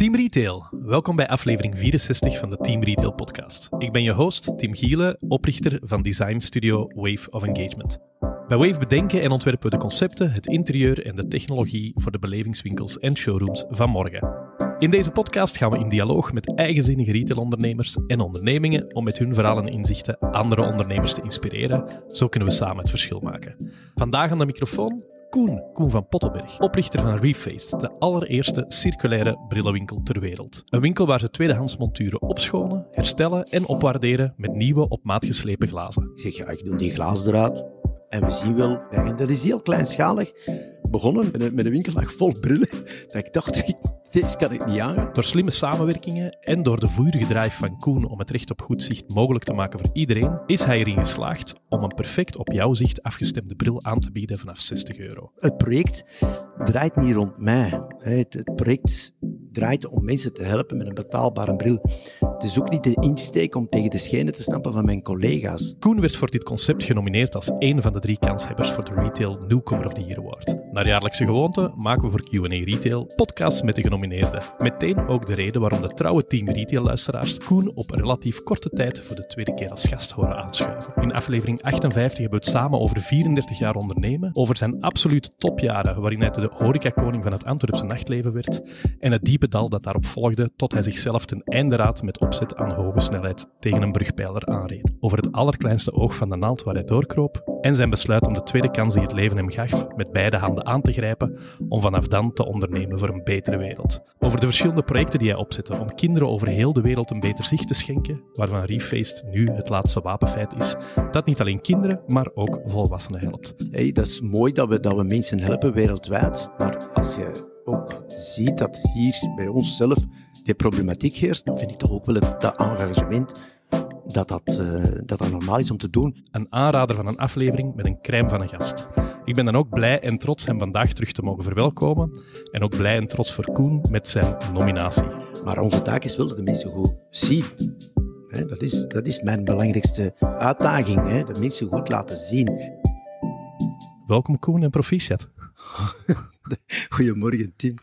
Team Retail, welkom bij aflevering 64 van de Team Retail podcast. Ik ben je host, Tim Gielen, oprichter van design studio Wave of Engagement. Bij Wave bedenken en ontwerpen we de concepten, het interieur en de technologie voor de belevingswinkels en showrooms van morgen. In deze podcast gaan we in dialoog met eigenzinnige retailondernemers en ondernemingen om met hun verhalen en inzichten andere ondernemers te inspireren. Zo kunnen we samen het verschil maken. Vandaag aan de microfoon Koen, Koen van Pottenberg, oprichter van Reface, de allereerste circulaire brillenwinkel ter wereld. Een winkel waar ze tweedehands monturen opschonen, herstellen en opwaarderen met nieuwe op maat geslepen glazen. zeg, ja, ah, ik doe die glazen eruit, en we zien wel, en dat is heel kleinschalig, begonnen met een, met vol brillen. Dat ik dacht, dit kan ik niet aan. Door slimme samenwerkingen en door de voerige van Koen om het recht op goed zicht mogelijk te maken voor iedereen, is hij erin geslaagd om een perfect op jouw zicht afgestemde bril aan te bieden vanaf 60 euro. Het project draait niet rond mij. Het project draait om mensen te helpen met een betaalbare bril. Het is dus ook niet de insteek om tegen de schenen te stampen van mijn collega's. Koen werd voor dit concept genomineerd als een van de drie kanshebbers voor de Retail Newcomer of the Year Award. Naar jaarlijkse gewoonte maken we voor Q&A Retail podcasts met de genomineerden. Meteen ook de reden waarom de trouwe team retail-luisteraars Koen op relatief korte tijd voor de tweede keer als gast horen aanschuiven. In aflevering 58 hebben we het samen over 34 jaar ondernemen, over zijn absolute topjaren waarin hij de horecakoning van het Antwerpse nachtleven werd en het diepe dat daarop volgde tot hij zichzelf ten einde raad met opzet aan hoge snelheid tegen een brugpijler aanreed. Over het allerkleinste oog van de naald waar hij doorkroop en zijn besluit om de tweede kans die het leven hem gaf met beide handen aan te grijpen om vanaf dan te ondernemen voor een betere wereld. Over de verschillende projecten die hij opzette om kinderen over heel de wereld een beter zicht te schenken, waarvan Refaced nu het laatste wapenfeit is, dat niet alleen kinderen, maar ook volwassenen helpt. Hey, dat is mooi dat we, dat we mensen helpen wereldwijd, maar als je ook ziet dat hier bij onszelf de problematiek heerst, dan vind ik toch ook wel het, dat engagement dat dat, eh, dat dat normaal is om te doen. Een aanrader van een aflevering met een crème van een gast. Ik ben dan ook blij en trots hem vandaag terug te mogen verwelkomen. En ook blij en trots voor Koen met zijn nominatie. Maar onze taak is wel dat de mensen goed zien. dat, is, dat is mijn belangrijkste uitdaging, hè? dat mensen goed laten zien. Welkom Koen en proficiat. Goedemorgen, Tim.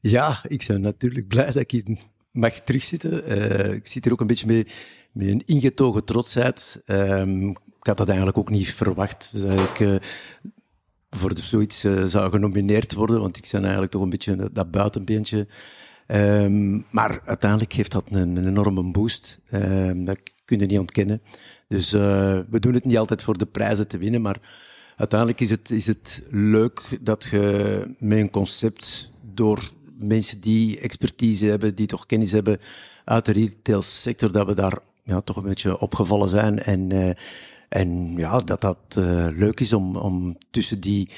Ja, ik ben natuurlijk blij dat ik hier mag terugzitten. Eh, ik zit hier ook een beetje mee, met een ingetogen trotsheid. Um, ik had dat eigenlijk ook niet verwacht. Dat ik eh, voor zoiets eh, zou genomineerd worden, want ik ben eigenlijk toch een beetje dat buitenbeentje. Ehm, maar uiteindelijk heeft dat een, een enorme boost. Ehm, dat kun je niet ontkennen. Dus we doen het niet altijd voor de prijzen te winnen, maar uiteindelijk is het, is het leuk dat je met een concept door mensen die expertise hebben, die toch kennis hebben uit de retailsector, dat we daar ja, toch een beetje opgevallen zijn. En, eh, en ja, dat dat eh, leuk is om, om tussen die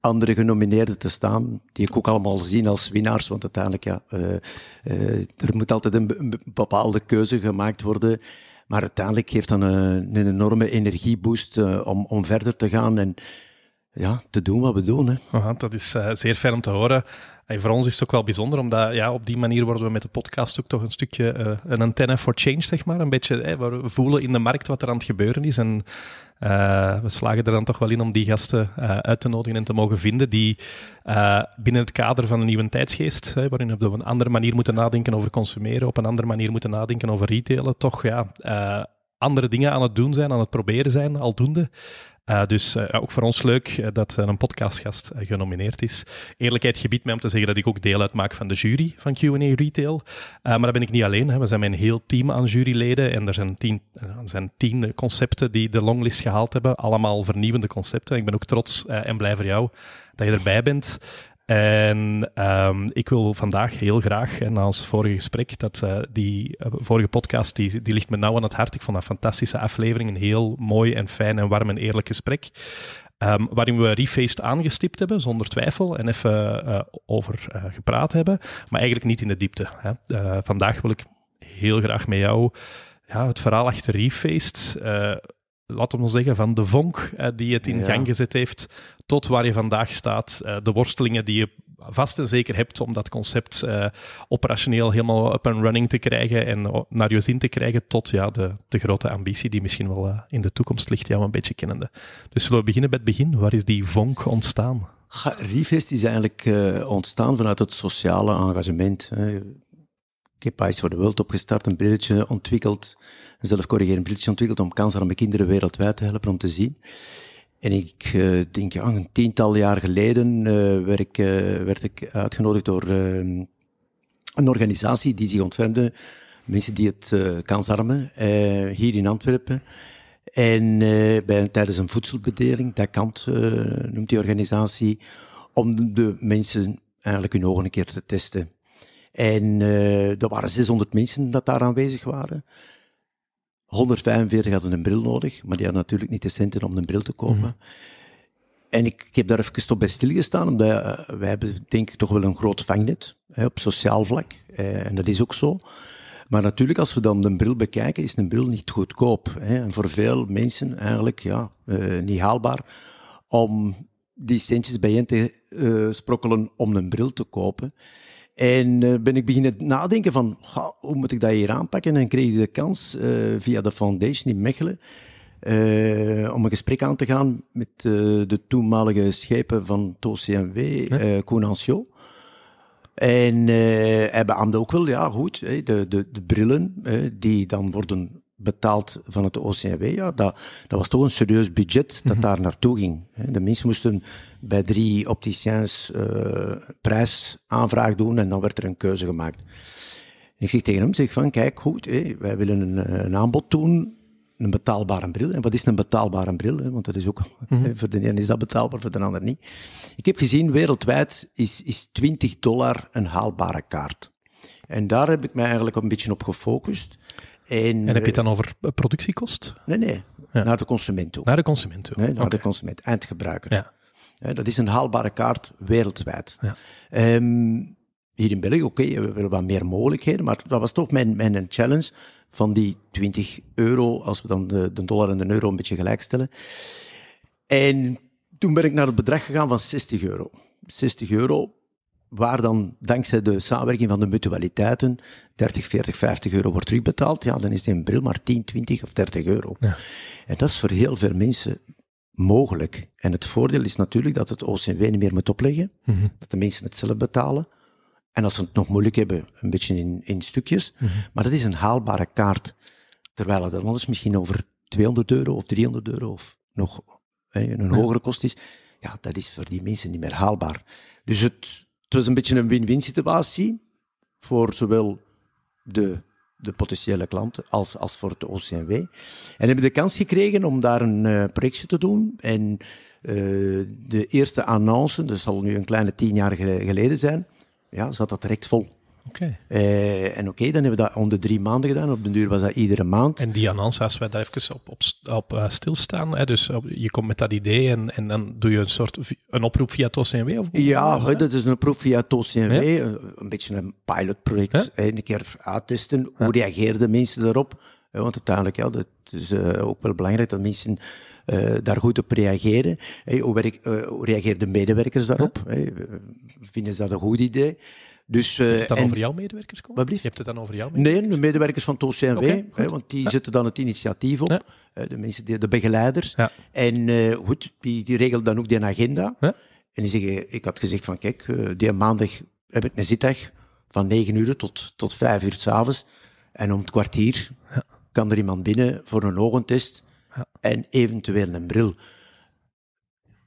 andere genomineerden te staan, die ik ook allemaal zie als winnaars, want uiteindelijk, ja, eh, er moet altijd een bepaalde keuze gemaakt worden. Maar uiteindelijk geeft dat een, een enorme energieboost uh, om, om verder te gaan en ja, te doen wat we doen. Hè. dat is eh, zeer fijn om te horen. En voor ons is het ook wel bijzonder, omdat ja, op die manier worden we met de podcast ook toch een stukje eh, een antenne for change, zeg maar. Een beetje, hè, waar we voelen in de markt wat er aan het gebeuren is. En eh, we slagen er dan toch wel in om die gasten eh, uit te nodigen en te mogen vinden die eh, binnen het kader van een nieuwe tijdsgeest, hè, waarin we op een andere manier moeten nadenken over consumeren, op een andere manier moeten nadenken over retailen, toch ja, andere dingen aan het doen zijn, aan het proberen zijn, aldoende. Eh, dus eh, ook voor ons leuk eh, dat een podcastgast genomineerd is. Eerlijkheid gebiedt mij om te zeggen dat ik ook deel uitmaak van de jury van Q&A Retail. maar dat ben ik niet alleen. Hè. We zijn met een heel team aan juryleden en er zijn tien, er zijn tien concepten die de longlist gehaald hebben. Allemaal vernieuwende concepten. Ik ben ook trots en blij voor jou dat je erbij bent. En ehm, ik wil vandaag heel graag, en na ons vorige gesprek, dat, eh, die eh, vorige podcast, die, die ligt me nauw aan het hart. Ik vond dat een fantastische aflevering, een heel mooi en fijn en warm en eerlijk gesprek. Ehm, waarin we Refaced aangestipt hebben, zonder twijfel, en even eh, over gepraat hebben, maar eigenlijk niet in de diepte. Hè. vandaag wil ik heel graag met jou ja, het verhaal achter Refaced, laten we zeggen, van de vonk eh, die het in gang gezet heeft tot waar je vandaag staat. Eh, de worstelingen die je vast en zeker hebt om dat concept eh, operationeel helemaal up and running te krijgen en oh, naar je zin te krijgen, tot ja, de, de grote ambitie die misschien wel in de toekomst ligt, jou een beetje kennende. Dus zullen we beginnen bij het begin. Waar is die vonk ontstaan? Ja, Refest is eigenlijk ontstaan vanuit het sociale engagement. Hè. Ik heb Ice for the World opgestart, een brilletje ontwikkeld een zelfcorrigerend ontwikkeld om kansarme kinderen wereldwijd te helpen om te zien. En ik eh, denk, ja, een tiental jaar geleden eh, werd, ik, eh, werd, ik, uitgenodigd door ehm, een organisatie die zich ontfermde, mensen die het kansarmen, hier in Antwerpen. En bij, tijdens een voedselbedeling, dat kant noemt die organisatie, om de mensen eigenlijk hun ogen een keer te testen. En er waren 600 mensen dat daar aanwezig waren. 145 hadden een bril nodig, maar die hadden natuurlijk niet de centen om een bril te kopen. Mhm. En ik, heb daar even tot bij stilgestaan, omdat eh, wij hebben denk ik toch wel een groot vangnet hè, op sociaal vlak. Eh, en dat is ook zo. Maar natuurlijk, als we dan de bril bekijken, is een bril niet goedkoop. Hè. En voor veel mensen eigenlijk ja, eh, niet haalbaar om die centjes bij je te sprokkelen om een bril te kopen. En eh, ben ik beginnen nadenken van, hoe moet ik dat hier aanpakken? En kreeg ik de kans eh, via de foundation in Mechelen eh, om een gesprek aan te gaan met de toenmalige schepen van het OCMW, nee? En hij beaamde ook wel, ja goed, de, de, de brillen die dan worden betaald van het OCMW, Ja, dat, dat was toch een serieus budget dat mhm. daar naartoe ging. De mensen moesten bij drie opticiens eh, prijsaanvraag doen en dan werd er een keuze gemaakt. Ik zeg tegen hem, zeg van, kijk, goed, wij willen een, een, aanbod doen, een betaalbare bril. En wat is een betaalbare bril? Hè? Want dat is ook, mhm. voor de ene is dat betaalbaar, voor de ander niet. Ik heb gezien, wereldwijd is, is 20 dollar een haalbare kaart. En daar heb ik mij eigenlijk een beetje op gefocust. En, heb je het dan eh, over productiekost? Nee, nee. Naar de consument toe. Naar de consument toe. Nee, naar de consument, eindgebruiker. Ja. dat is een haalbare kaart wereldwijd. Ja. Ehm, hier in België, oké, we willen wat meer mogelijkheden, maar dat was toch mijn, mijn challenge van die 20 euro, als we dan de, de dollar en de euro een beetje gelijk stellen. En toen ben ik naar het bedrag gegaan van 60 euro. 60 euro waar dan dankzij de samenwerking van de mutualiteiten 30, 40, 50 euro wordt terugbetaald, ja, dan is die een bril maar 10, 20 of 30 euro. Ja. En dat is voor heel veel mensen mogelijk. En het voordeel is natuurlijk dat het OCW niet meer moet opleggen, mhm. dat de mensen het zelf betalen. En als ze het nog moeilijk hebben, een beetje in, in stukjes. Mhm. Maar dat is een haalbare kaart. Terwijl het anders misschien over 200 euro of 300 euro of nog hè, een hogere kost is. Ja, dat is voor die mensen niet meer haalbaar. Dus het, het was een beetje een win-win situatie voor zowel de, de potentiële klanten als, als voor de OCMW. En hebben de kans gekregen om daar een eh, projectje te doen. En eh, de eerste annonce, dat zal nu een kleine tien jaar geleden zijn, ja, zat dat direct vol. Oké, eh, en oké, dan hebben we dat onder drie maanden gedaan. Op den duur was dat iedere maand. En die annonce, als we daar even op, op, op eh, stilstaan, hè, dus je komt met dat idee en, en dan doe je een soort een oproep via TOCNW? Of ja, dat, is een oproep via TOCNW. Een, beetje een pilotproject. een keer uittesten, hoe reageren de mensen daarop? Want uiteindelijk, ja, dat is uh, ook wel belangrijk dat mensen daar goed op reageren. hoe, werk, reageren de medewerkers daarop? vinden ze dat een goed idee? Dus, Heb je het eh, dan en... over jouw medewerkers, Je hebt het dan over jouw Nee, de medewerkers van het OCMW. hè, want die zetten dan het initiatief op. Eh, de mensen, de, de begeleiders. En eh, goed, die, die regelen dan ook die agenda. En die zeggen, ik had gezegd van, kijk, die maandag heb ik een zitdag van 9 uur tot, tot 5 uur s'avonds. En om het kwartier kan er iemand binnen voor een ogentest en eventueel een bril.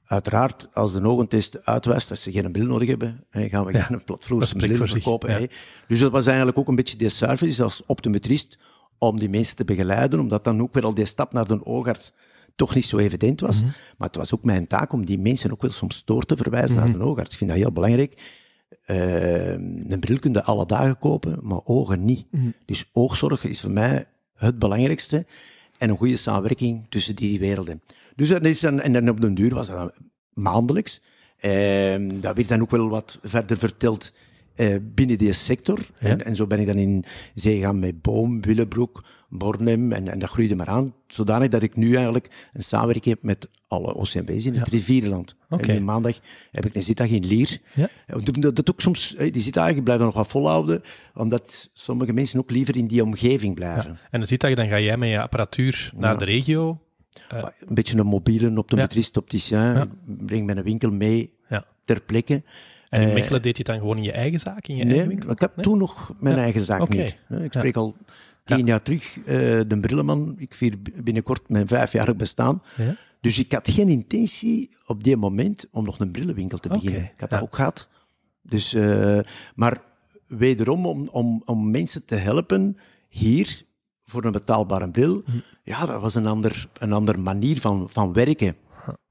Uiteraard, als de test uitwijst dat ze geen bril nodig hebben, hè, gaan we ja, een platvloers bril verkopen. Ja. Dus dat was eigenlijk ook een beetje de service als optometrist om die mensen te begeleiden, omdat dan ook weer al die stap naar de oogarts toch niet zo evident was. Mhm. Maar het was ook mijn taak om die mensen ook wel soms door te verwijzen mhm. naar de oogarts. Ik vind dat heel belangrijk. Eh, een bril kun je alle dagen kopen, maar ogen niet. Mhm. Dus oogzorg is voor mij het belangrijkste en een goede samenwerking tussen die werelden. Dus dat is dan, en dan op den duur was dat maandelijks. Um, dat werd dan ook wel wat verder verteld eh, binnen die sector. En, en, zo ben ik dan in zee gegaan met Boom, Willebroek, Bornem. En, en, dat groeide maar aan. Zodanig dat ik nu eigenlijk een samenwerking heb met alle OCMB's in het Rivierenland. En maandag heb ik een zitdag in Lier. Ja. Dat, eh, dat ook soms, eh, die zitdagen blijven nog wat volhouden, omdat sommige mensen ook liever in die omgeving blijven. En de zitdag, dan ga jij met je apparatuur naar de regio eh. een beetje een mobiele optometrist, opticien. Breng mijn winkel mee ter plekke. En in eh, Mechelen deed je dan gewoon in je eigen zaak, in je nee, eigen winkel? ik heb toen nog mijn eigen zaak niet. Eh, ik spreek al tien jaar terug, de Brilleman. Ik vier binnenkort mijn vijfjarig bestaan. Dus ik had geen intentie op dit moment om nog een brillenwinkel te beginnen. Ik had dat ook gehad. Dus, maar wederom om, om, om mensen te helpen hier voor een betaalbare bril, hm. ja, dat was een, ander, een andere manier van, van werken.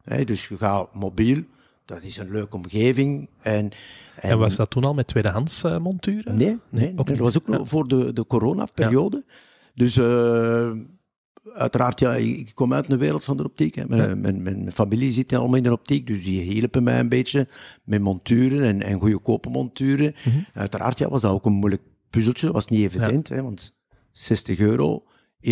Hè, dus je gaat mobiel, dat is een leuke omgeving. En, en, en was dat toen al met tweedehands eh, monturen? Nee, nee, nee dat was ook ja. voor de, de coronaperiode. Dus eh, uiteraard, ja, ik kom uit de wereld van de optiek. Mijn, mijn, mijn, familie zit allemaal in de optiek, dus die hielpen mij een beetje met monturen en, en goedkope monturen. Mhm. Uiteraard ja, was dat ook een moeilijk puzzeltje, dat was niet evident, hè, want 60 euro. 21%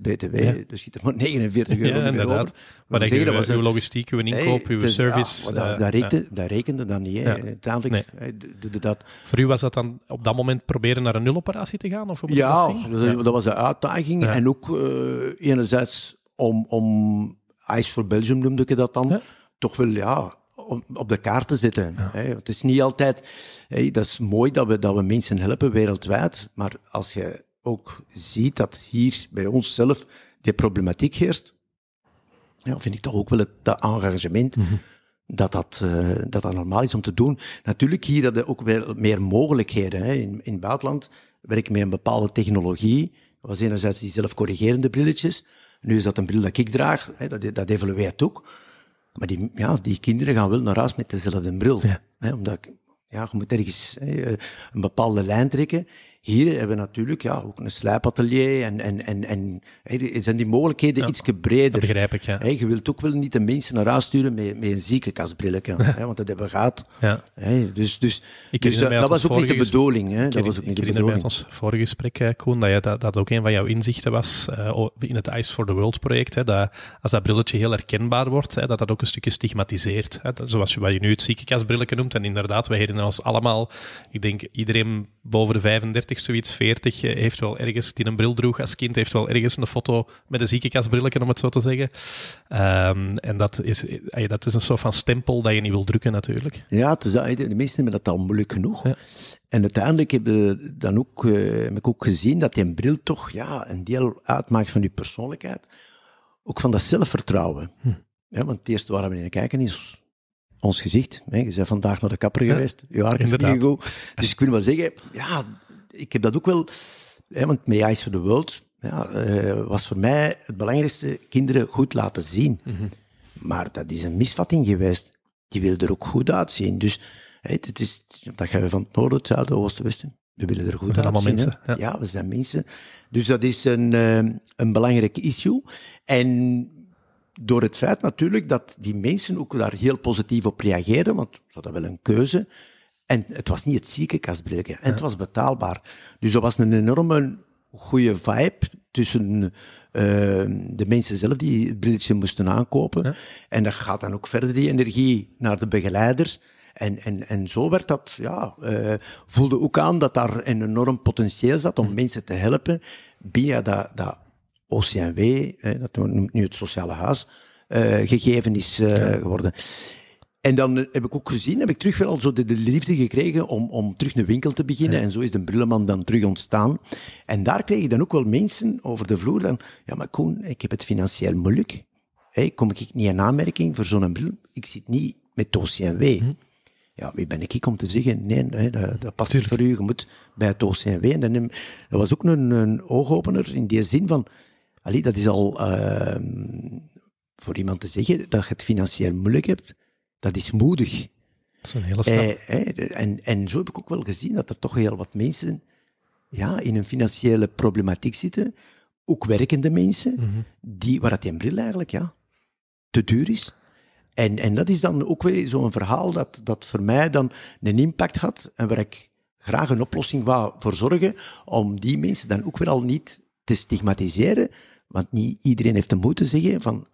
btw, dus je er maar 49 euro ja, meer over. Maar dat zeggen, uw, was uw logistiek, uw inkoop, uw dus, service. Eh, ja, dat, rekende, dat dan niet. Uiteindelijk nee. Eh, doe dat. Voor u was dat dan op dat moment proberen naar een nuloperatie te gaan? Of ja, dat, dat, was de uitdaging. En ook eh, enerzijds om, om Ice for Belgium noemde ik dat dan, toch wel ja, op de kaart te zetten. het is niet altijd. dat is mooi dat we, dat we mensen helpen wereldwijd. Maar als je ook ziet dat hier bij onszelf die problematiek heerst, ja, vind ik toch ook wel het dat engagement mhm. dat, eh, dat, dat normaal is om te doen. Natuurlijk, hier hadden ook wel meer mogelijkheden. Hè. In, in het buitenland werk ik met een bepaalde technologie. Dat was enerzijds die zelfcorrigerende brilletjes. Nu is dat een bril dat ik draag, hè, dat, dat evolueert ook. Maar die, ja, die kinderen gaan wel naar huis met dezelfde bril. Hè, omdat ja, je moet ergens een bepaalde lijn trekken. Hier hebben we natuurlijk ja, ook een slijpatelier en, en, en, en zijn die mogelijkheden iets breder. Dat begrijp ik, ja. je wilt ook wel niet de mensen naar huis sturen met, met een ziekenkastbrilletje, hey, want dat hebben we gehad. Ja. dus dus, dus eh, dat, was ook niet de bedoeling. Hè? Dat was ook niet de bedoeling. Bij ons vorige gesprek, eh, Koen, dat, je, dat, dat ook een van jouw inzichten was eh, in het Ice for the World project, hè, dat als dat brilletje heel herkenbaar wordt, hè, dat dat ook een stukje stigmatiseert. Hè, zoals je, wat je nu het ziekenkaasbrilletje noemt. En inderdaad, wij herinneren ons allemaal, ik denk iedereen boven de 35 30, zoiets 40, eh, heeft wel ergens, die een bril droeg als kind, heeft wel ergens een foto met een ziekenkastbrilletje, om het zo te zeggen. Ehm, en dat is, eh, eh, dat is een soort van stempel dat je niet wil drukken natuurlijk. Ja, is, de meesten hebben dat al moeilijk genoeg. En uiteindelijk heb, dan ook, heb ik ook gezien dat die bril toch ja, een deel uitmaakt van je persoonlijkheid. Ook van dat zelfvertrouwen. Hm. Ja, want het eerste waar we naar kijken is ons gezicht. Hè. Je bent vandaag naar de kapper geweest, ja, je haar is niet Dus ik wil wel zeggen, ja, ik heb dat ook wel, hè, want mei is for the World eh, was voor mij het belangrijkste, kinderen goed laten zien. Mhm. Maar dat is een misvatting geweest. Die wil er ook goed uitzien. Dus het is, dat gaan we van het noorden, het zuiden, oosten, westen. We willen er goed uitzien. Mensen, ja. we zijn mensen. Dus dat is een, uh, een belangrijk issue. En door het feit natuurlijk dat die mensen ook daar heel positief op reageren, want ze hadden wel een keuze. En het was niet het ziekenkastbreken. En het was betaalbaar. Dus dat was een enorme goede vibe tussen ehm, de mensen zelf die het brilletje moesten aankopen. En dat gaat dan ook verder, die energie, naar de begeleiders. En, en, en zo werd dat, ja, eh, voelde ook aan dat daar een enorm potentieel zat om mensen te helpen via dat, dat OCMW, eh, dat noemt nu het sociale huis, uh, eh, gegeven is eh, geworden. En dan eh, heb ik ook gezien, heb ik terug wel zo de, liefde gekregen om, om terug een winkel te beginnen. En zo is de Brilleman dan terug ontstaan. En daar kreeg ik dan ook wel mensen over de vloer dan, ja maar Koen, ik heb het financieel moeilijk. kom ik niet in aanmerking voor zo'n bril? Ik zit niet met dossier W. Hm. Ja, wie ben ik om te zeggen, nee, dat, dat, past niet voor u, je moet bij het W. En dan, dat was ook een, een oogopener in die zin van, allee, dat is al ehm, voor iemand te zeggen dat je het financieel moeilijk hebt, dat is moedig. Dat is een hele eh, stap. Eh, en, en zo heb ik ook wel gezien dat er toch heel wat mensen ja, in een financiële problematiek zitten. Ook werkende mensen, mhm. die, waar dat in bril eigenlijk ja, te duur is. En, en dat is dan ook weer zo'n verhaal dat, dat voor mij dan een impact had en waar ik graag een oplossing wou voor zorgen, om die mensen dan ook weer al niet te stigmatiseren. Want niet iedereen heeft de moed te zeggen van,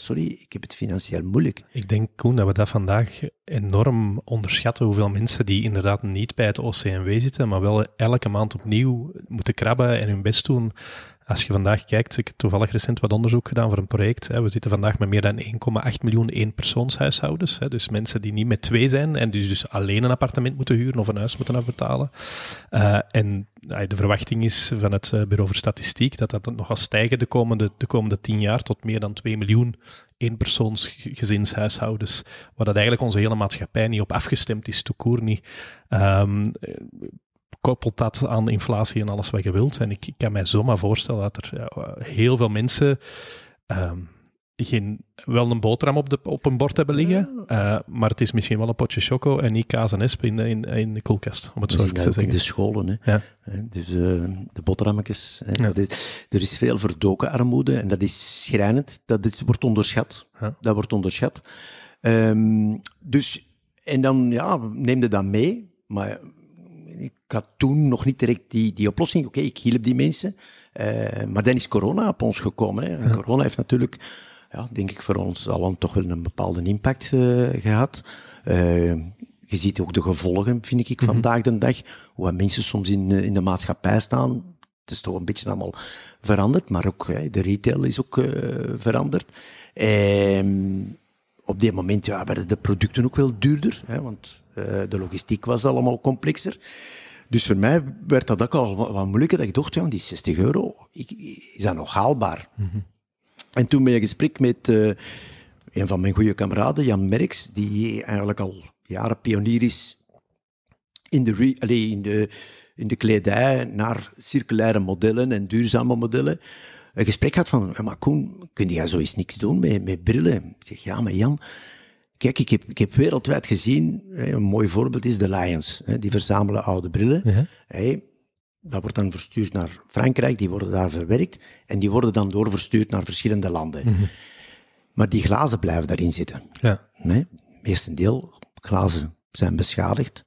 sorry, ik heb het financieel moeilijk. Ik denk, Koen, dat we dat vandaag enorm onderschatten, hoeveel mensen die inderdaad niet bij het OCMW zitten, maar wel elke maand opnieuw moeten krabben en hun best doen als je vandaag kijkt, ik heb toevallig recent wat onderzoek gedaan voor een project. Hè. We zitten vandaag met meer dan 1,8 miljoen eenpersoonshuishoudens. Hè. Dus mensen die niet met twee zijn en dus dus alleen een appartement moeten huren of een huis moeten afbetalen. Eh, en de verwachting is van het eh, Bureau voor Statistiek dat dat nogal stijgen de komende, de komende 10 jaar tot meer dan 2 miljoen eenpersoonsgezinshuishoudens, waar dat eigenlijk onze hele maatschappij niet op afgestemd is, toekoor niet. Ehm, koppelt dat aan inflatie en alles wat je wilt. En ik, ik kan mij zomaar voorstellen dat er ja, heel veel mensen ehm, geen, wel een boterham op, de, op een bord hebben liggen, eh, maar het is misschien wel een potje choco en niet kaas en esp in, in, in de koelkast, om het zo te zeggen. In de scholen, hè. Ja. Dus eh, de boterhammetjes. er is veel verdoken armoede en dat is schrijnend. Dat is, wordt onderschat. Dat wordt onderschat. Ehm, dus, en dan ja, neem je dat mee, maar ik had toen nog niet direct die, die oplossing. Oké, ik hielp die mensen. Eh, maar dan is corona op ons gekomen. Hè. Corona heeft natuurlijk, ja, denk ik, voor ons al toch wel een bepaalde impact eh, gehad. Eh, je ziet ook de gevolgen, vind ik, mhm. vandaag de dag. Hoe mensen soms in, in de maatschappij staan. Het is toch een beetje allemaal veranderd. Maar ook hè, de retail is ook veranderd. Ehm, op dit moment ja, werden de producten ook wel duurder. Hè, want de logistiek was allemaal complexer. Dus voor mij werd dat ook al wat, moeilijker. Dat ik dacht, ja, die 60 euro, is dat nog haalbaar? Mhm. En toen ben je in gesprek met eh, een van mijn goede kameraden, Jan Merks, die eigenlijk al jaren pionier is in de, re, in de, in de kledij naar circulaire modellen en duurzame modellen. Een gesprek had van, maar Koen, kun jij zoiets niks doen met, met brillen? Ik zeg, ja, maar Jan, Kijk, ik heb, wereldwijd gezien, een mooi voorbeeld is de Lions. Die verzamelen oude brillen. Dat wordt dan verstuurd naar Frankrijk, die worden daar verwerkt en die worden dan doorverstuurd naar verschillende landen. Mhm. Maar die glazen blijven daarin zitten. Ja. Nee? glazen zijn beschadigd.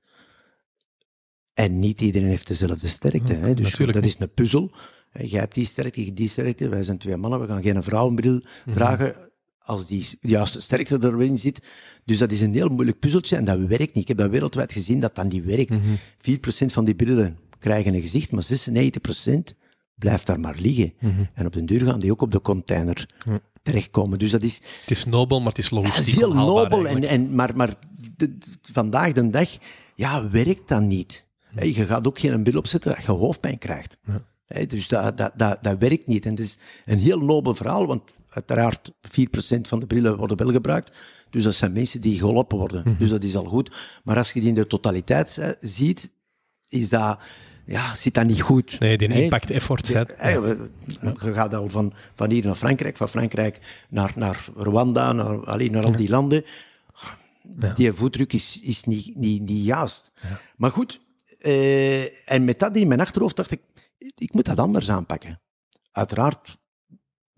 En niet iedereen heeft dezelfde sterkte. hè? Dus dat is een puzzel. Jij hebt die sterkte, die sterkte. Wij zijn twee mannen, we gaan geen vrouwenbril mm -hmm. dragen als die juiste sterkte erin zit. Dus dat is een heel moeilijk puzzeltje en dat werkt niet. Ik heb dat wereldwijd gezien dat dat niet werkt. 4% mhm. van die brillen krijgen een gezicht, maar 96% blijft daar maar liggen. Mhm. En op den duur gaan die ook op de container terechtkomen. Dus dat is... Het is nobel, maar het is logistiek Het is heel nobel, en, en, maar, maar vandaag de dag ja, werkt dat niet. je gaat ook geen bril opzetten dat je hoofdpijn krijgt. dus dat, dat, dat, dat werkt niet. En het is een heel nobel verhaal, want Uiteraard, 4% van de brillen worden wel gebruikt. Dus dat zijn mensen die geholpen worden. Mhm. Dus dat is al goed. Maar als je die in de totaliteit ziet, is dat, ja, zit dat niet goed. Nee, die impact effort. Eh, ja. Je gaat al van, van hier naar Frankrijk, van Frankrijk naar, naar Rwanda, naar, alleen naar al die landen. Die voetdruk is, is niet, niet, niet juist. Maar goed, eh, en met dat in mijn achterhoofd dacht ik, ik moet dat anders aanpakken. Uiteraard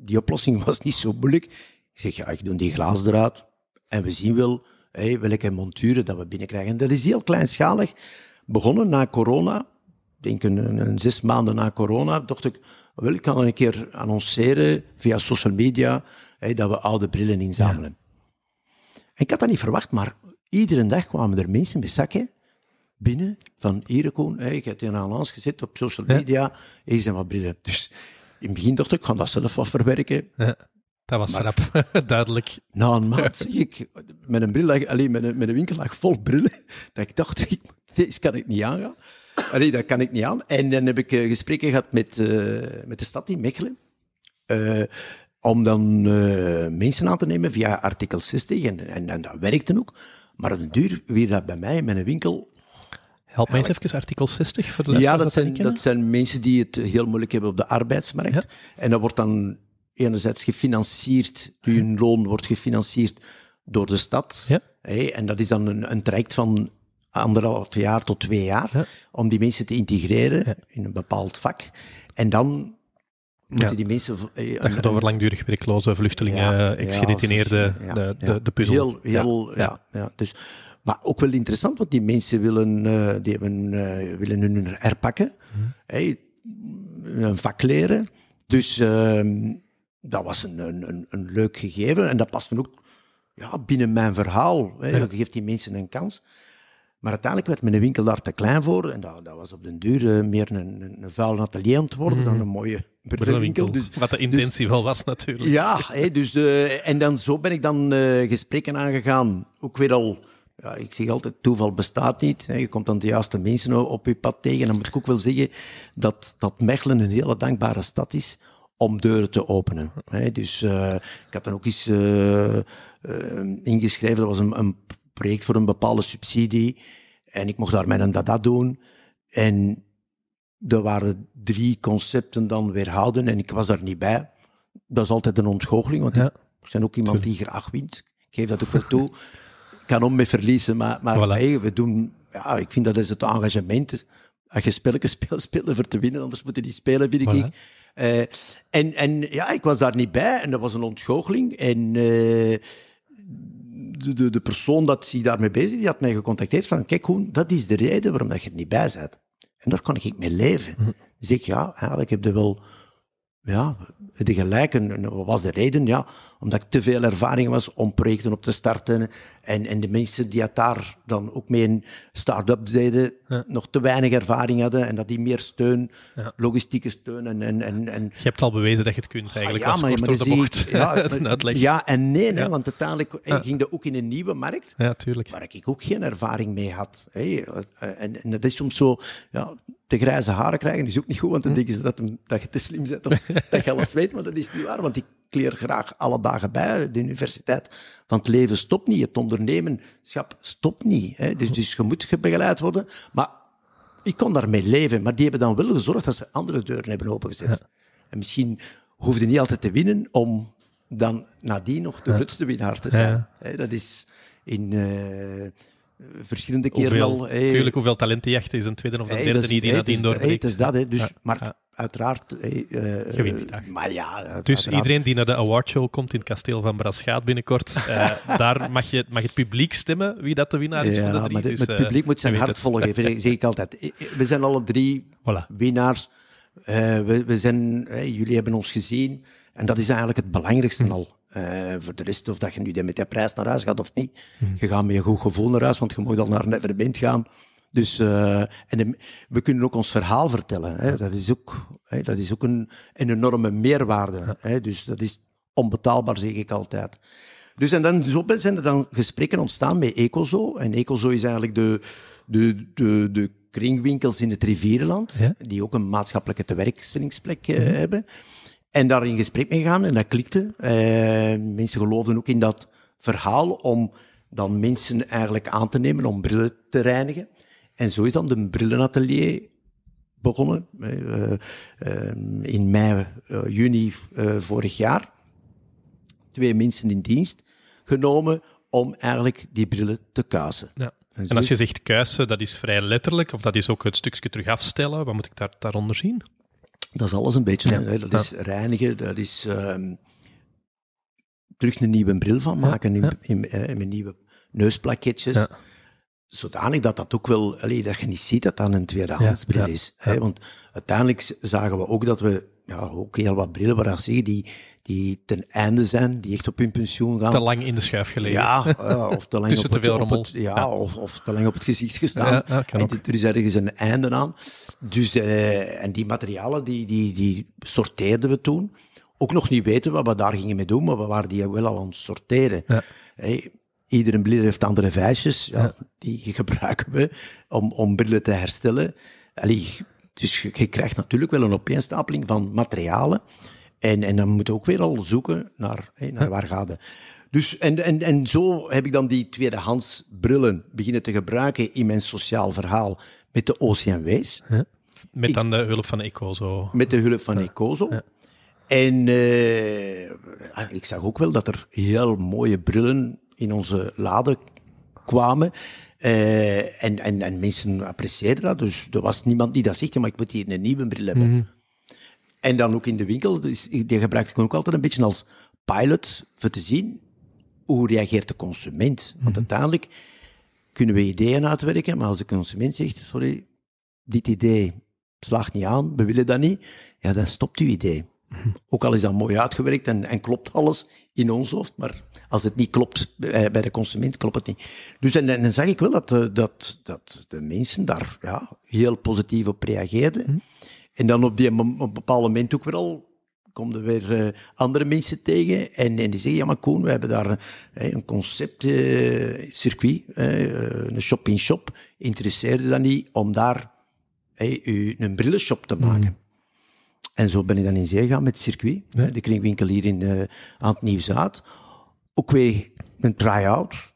die oplossing was niet zo moeilijk. Ik zeg, ja, ik doe die glaas eruit en we zien wel welke monturen dat we binnenkrijgen. dat is heel kleinschalig. Begonnen na corona, denk een, een zes maanden na corona, dacht ik, wel, ik kan een keer annonceren via social media dat we oude brillen inzamelen. En ik had dat niet verwacht, maar iedere dag kwamen er mensen met zakken binnen van hier, hey, ik heb een gezet op social media, hier zijn wat brillen. Dus in het begin dacht ik, ik dat zelf wat verwerken. Ja, dat was maar, duidelijk. Na een maand zie ik, met een, bril lag, alleen, met, een, met winkel lag vol brillen, dat ik dacht, ik, deze kan ik niet aangaan. Allee, dat kan ik niet aan. En dan heb ik eh, gesprekken gehad met, eh, met de stad in Mechelen. Eh, om dan mensen aan te nemen via artikel 60. En, en, dat werkte ook. Maar op een duur weer dat bij mij, met een winkel, Help mij eens even, artikel 60 voor de Ja, dat, zijn, dat zijn mensen die het heel moeilijk hebben op de arbeidsmarkt. En dat wordt dan enerzijds gefinancierd, dus hun loon wordt gefinancierd door de stad. en dat is dan een, een, traject van anderhalf jaar tot twee jaar om die mensen te integreren in een bepaald vak. En dan moeten die mensen... Eh, dat gaat over langdurig werkloze vluchtelingen, ex-gedetineerden, eh, de, de, de, puzzel. Heel, heel, ja. Dus maar ook wel interessant, want die mensen willen, eh, die hebben, eh, willen hun herpakken, mhm. een vak leren. Dus ehm, dat was een, een, een, leuk gegeven en dat past me ook ja, binnen mijn verhaal. Hey. geeft die mensen een kans. Maar uiteindelijk werd mijn winkel daar te klein voor. En dat, dat was op den duur eh, meer een, een, een vuil atelier aan het worden mhm. dan een mooie brillenwinkel. Dus, Wat de dus intentie wel was natuurlijk. Ja, dus, en dan, zo ben ik dan uh, gesprekken aangegaan. Ook weer al ja, ik zeg altijd, toeval bestaat niet. Hè. Je komt dan de juiste mensen op je pad tegen. En dan moet ik ook wel zeggen dat, dat Mechelen een hele dankbare stad is om deuren te openen. Hè. Dus eh, ik had dan ook eens eh, eh, ingeschreven, dat was een, een, project voor een bepaalde subsidie. En ik mocht daar mijn dada doen. En er waren drie concepten dan weerhouden en ik was daar niet bij. Dat is altijd een ontgoocheling, want ja. ik ben ook iemand die graag wint. Ik geef dat ook wel toe. kan om mee verliezen. Maar, maar voilà. we doen, ja, ik vind dat is het engagement. Als je spelletjes speelt, spelen voor te winnen, anders moeten die spelen, vind ik. Eh, en, en ja, ik was daar niet bij en dat was een ontgoocheling. En eh, de, de, de, persoon dat zich daarmee bezig die had mij gecontacteerd van, kijk Koen, dat is de reden waarom dat je er niet bij bent. En daar kon ik mee leven. Zeg, mhm. Dus ik, ja, eigenlijk heb je wel, ja, de gelijk. En wat was de reden? Ja, omdat ik te veel ervaring was om projecten op te starten. En, en de mensen die het daar dan ook mee een start-up deden, nog te weinig ervaring hadden. En dat die meer steun, logistieke steun. En, en, en, en, Je hebt al bewezen dat je het kunt ah, eigenlijk. ja, maar, kort maar door de bocht. Ja, ja en nee, nee want uiteindelijk eh, ging dat ook in een nieuwe markt. Waar ik ook geen ervaring mee had. Hey, eh, en, dat is soms zo. Ja, de grijze haren krijgen is ook niet goed, want dan denken ze dat, dat je te slim bent of dat je alles weet, maar dat is niet waar. Want ik leer graag alle dagen bij. De universiteit want het leven stopt niet. Het ondernemerschap stopt niet. Hè. Dus, dus je moet begeleid worden. Maar ik kon daarmee leven. Maar die hebben dan wel gezorgd dat ze andere deuren hebben opengezet. En misschien hoefde niet altijd te winnen om dan nadien nog de grootste winnaar te zijn. Ja. Dat is in... Eh, verschillende keren hoeveel, al. tuurlijk, hoeveel talent die echt is, een tweede of een derde niet die hey, nadien doorbreekt. Hey, is dat, Dus, Maar uiteraard. Eh, eh, maar ja, dus iedereen die naar de awardshow komt in het kasteel van Braschaat binnenkort, eh, daar mag, je, mag het publiek stemmen wie dat de winnaar is van de drie. Maar, dus, maar het publiek moet zijn hart volgen, zeg ik altijd. We zijn alle drie winnaars. We, we, zijn, jullie hebben ons gezien. En dat is eigenlijk het belangrijkste al. voor de rest, of dat je nu met die prijs naar huis gaat of niet, hmm. je gaat met een goed gevoel naar huis, want je moet al naar een verbind gaan. Dus, uh, en we kunnen ook ons verhaal vertellen. Hè. Dat is ook, hè, dat is ook een, een enorme meerwaarde. Hè. Dus dat is onbetaalbaar, zeg ik altijd. Dus en dan zo zijn er dan gesprekken ontstaan met Ecozo. En Ecozo is eigenlijk de, de, de, de kringwinkels in het rivierenland, die ook een maatschappelijke tewerkstellingsplek eh, mhm. hebben. En daar in gesprek mee gegaan, en dat klikte. Eh, mensen geloofden ook in dat verhaal om dan mensen eigenlijk aan te nemen om brillen te reinigen. En zo is dan de brillenatelier begonnen. Eh, eh, eh, in mei, juni vorig jaar. Twee mensen in dienst genomen om eigenlijk die brillen te kuisen. Ja. En, als je zegt kuisen, dat is vrij letterlijk, of dat is ook het stukje terug afstellen. Wat moet ik daar, daaronder zien? Dat is alles een beetje. Hè? Dat is reinigen, dat is ehm, terug een nieuwe bril van maken in, in, mijn nieuwe neusplakketjes zodanig dat dat ook wel, allee, dat je niet ziet dat dat een tweedehands bril is. Hè? Want uiteindelijk zagen we ook dat we ja, ook heel wat brillen waar die, die ten einde zijn, die echt op hun pensioen gaan. Te lang in de schuif gelegen. Ja, eh, of te lang op, te veel het, ja, Of, of, te lang op het gezicht gestaan. er is ergens een einde aan. Dus, eh, en die materialen, die, die, die sorteerden we toen. Ook nog niet weten wat we daar gingen mee doen, maar we waren die wel al aan het sorteren. Hey, Iedere bril heeft andere vijsjes. Ja, Die gebruiken we om, om brillen te herstellen. Allee, dus je, krijgt natuurlijk wel een opeenstapeling van materialen. En, en dan moet je ook weer al zoeken naar, naar waar gaat het. Dus, en, en, en zo heb ik dan die tweedehands brillen beginnen te gebruiken in mijn sociaal verhaal met de OCMW's. Ja. Met dan de hulp van Ecozo. Met de hulp van Ecozo. En eh, ah, ik zag ook wel dat er heel mooie brillen in onze laden kwamen. Eh, en, en, en mensen apprecieerden dat. Dus er was niemand die dat zegt, maar ik moet hier een nieuwe bril hebben. Mhm. En dan ook in de winkel, dus, die gebruik ik ook altijd een beetje als pilot, voor te zien hoe reageert de consument. Want mhm. uiteindelijk kunnen we ideeën uitwerken, maar als de consument zegt, sorry, dit idee slaagt niet aan, we willen dat niet, ja, dan stopt uw idee ook al is dat mooi uitgewerkt en, en, klopt alles in ons hoofd, maar als het niet klopt bij de consument, klopt het niet. Dus en, dan zag ik wel dat, eh, dat, dat de mensen daar ja, heel positief op reageerden. Mhm. En dan op, die, op een bepaald moment ook weer al komen er weer eh, andere mensen tegen en, en die zeggen, ja maar Koen, we hebben daar hè, eh, een concept, eh, circuit, een shop-in-shop, interesseerde dat niet om daar hè, een brillenshop te mhm. maken? En zo ben ik dan in zee gegaan met het circuit. De kringwinkel hier in, uh, aan het Ook weer een try-out.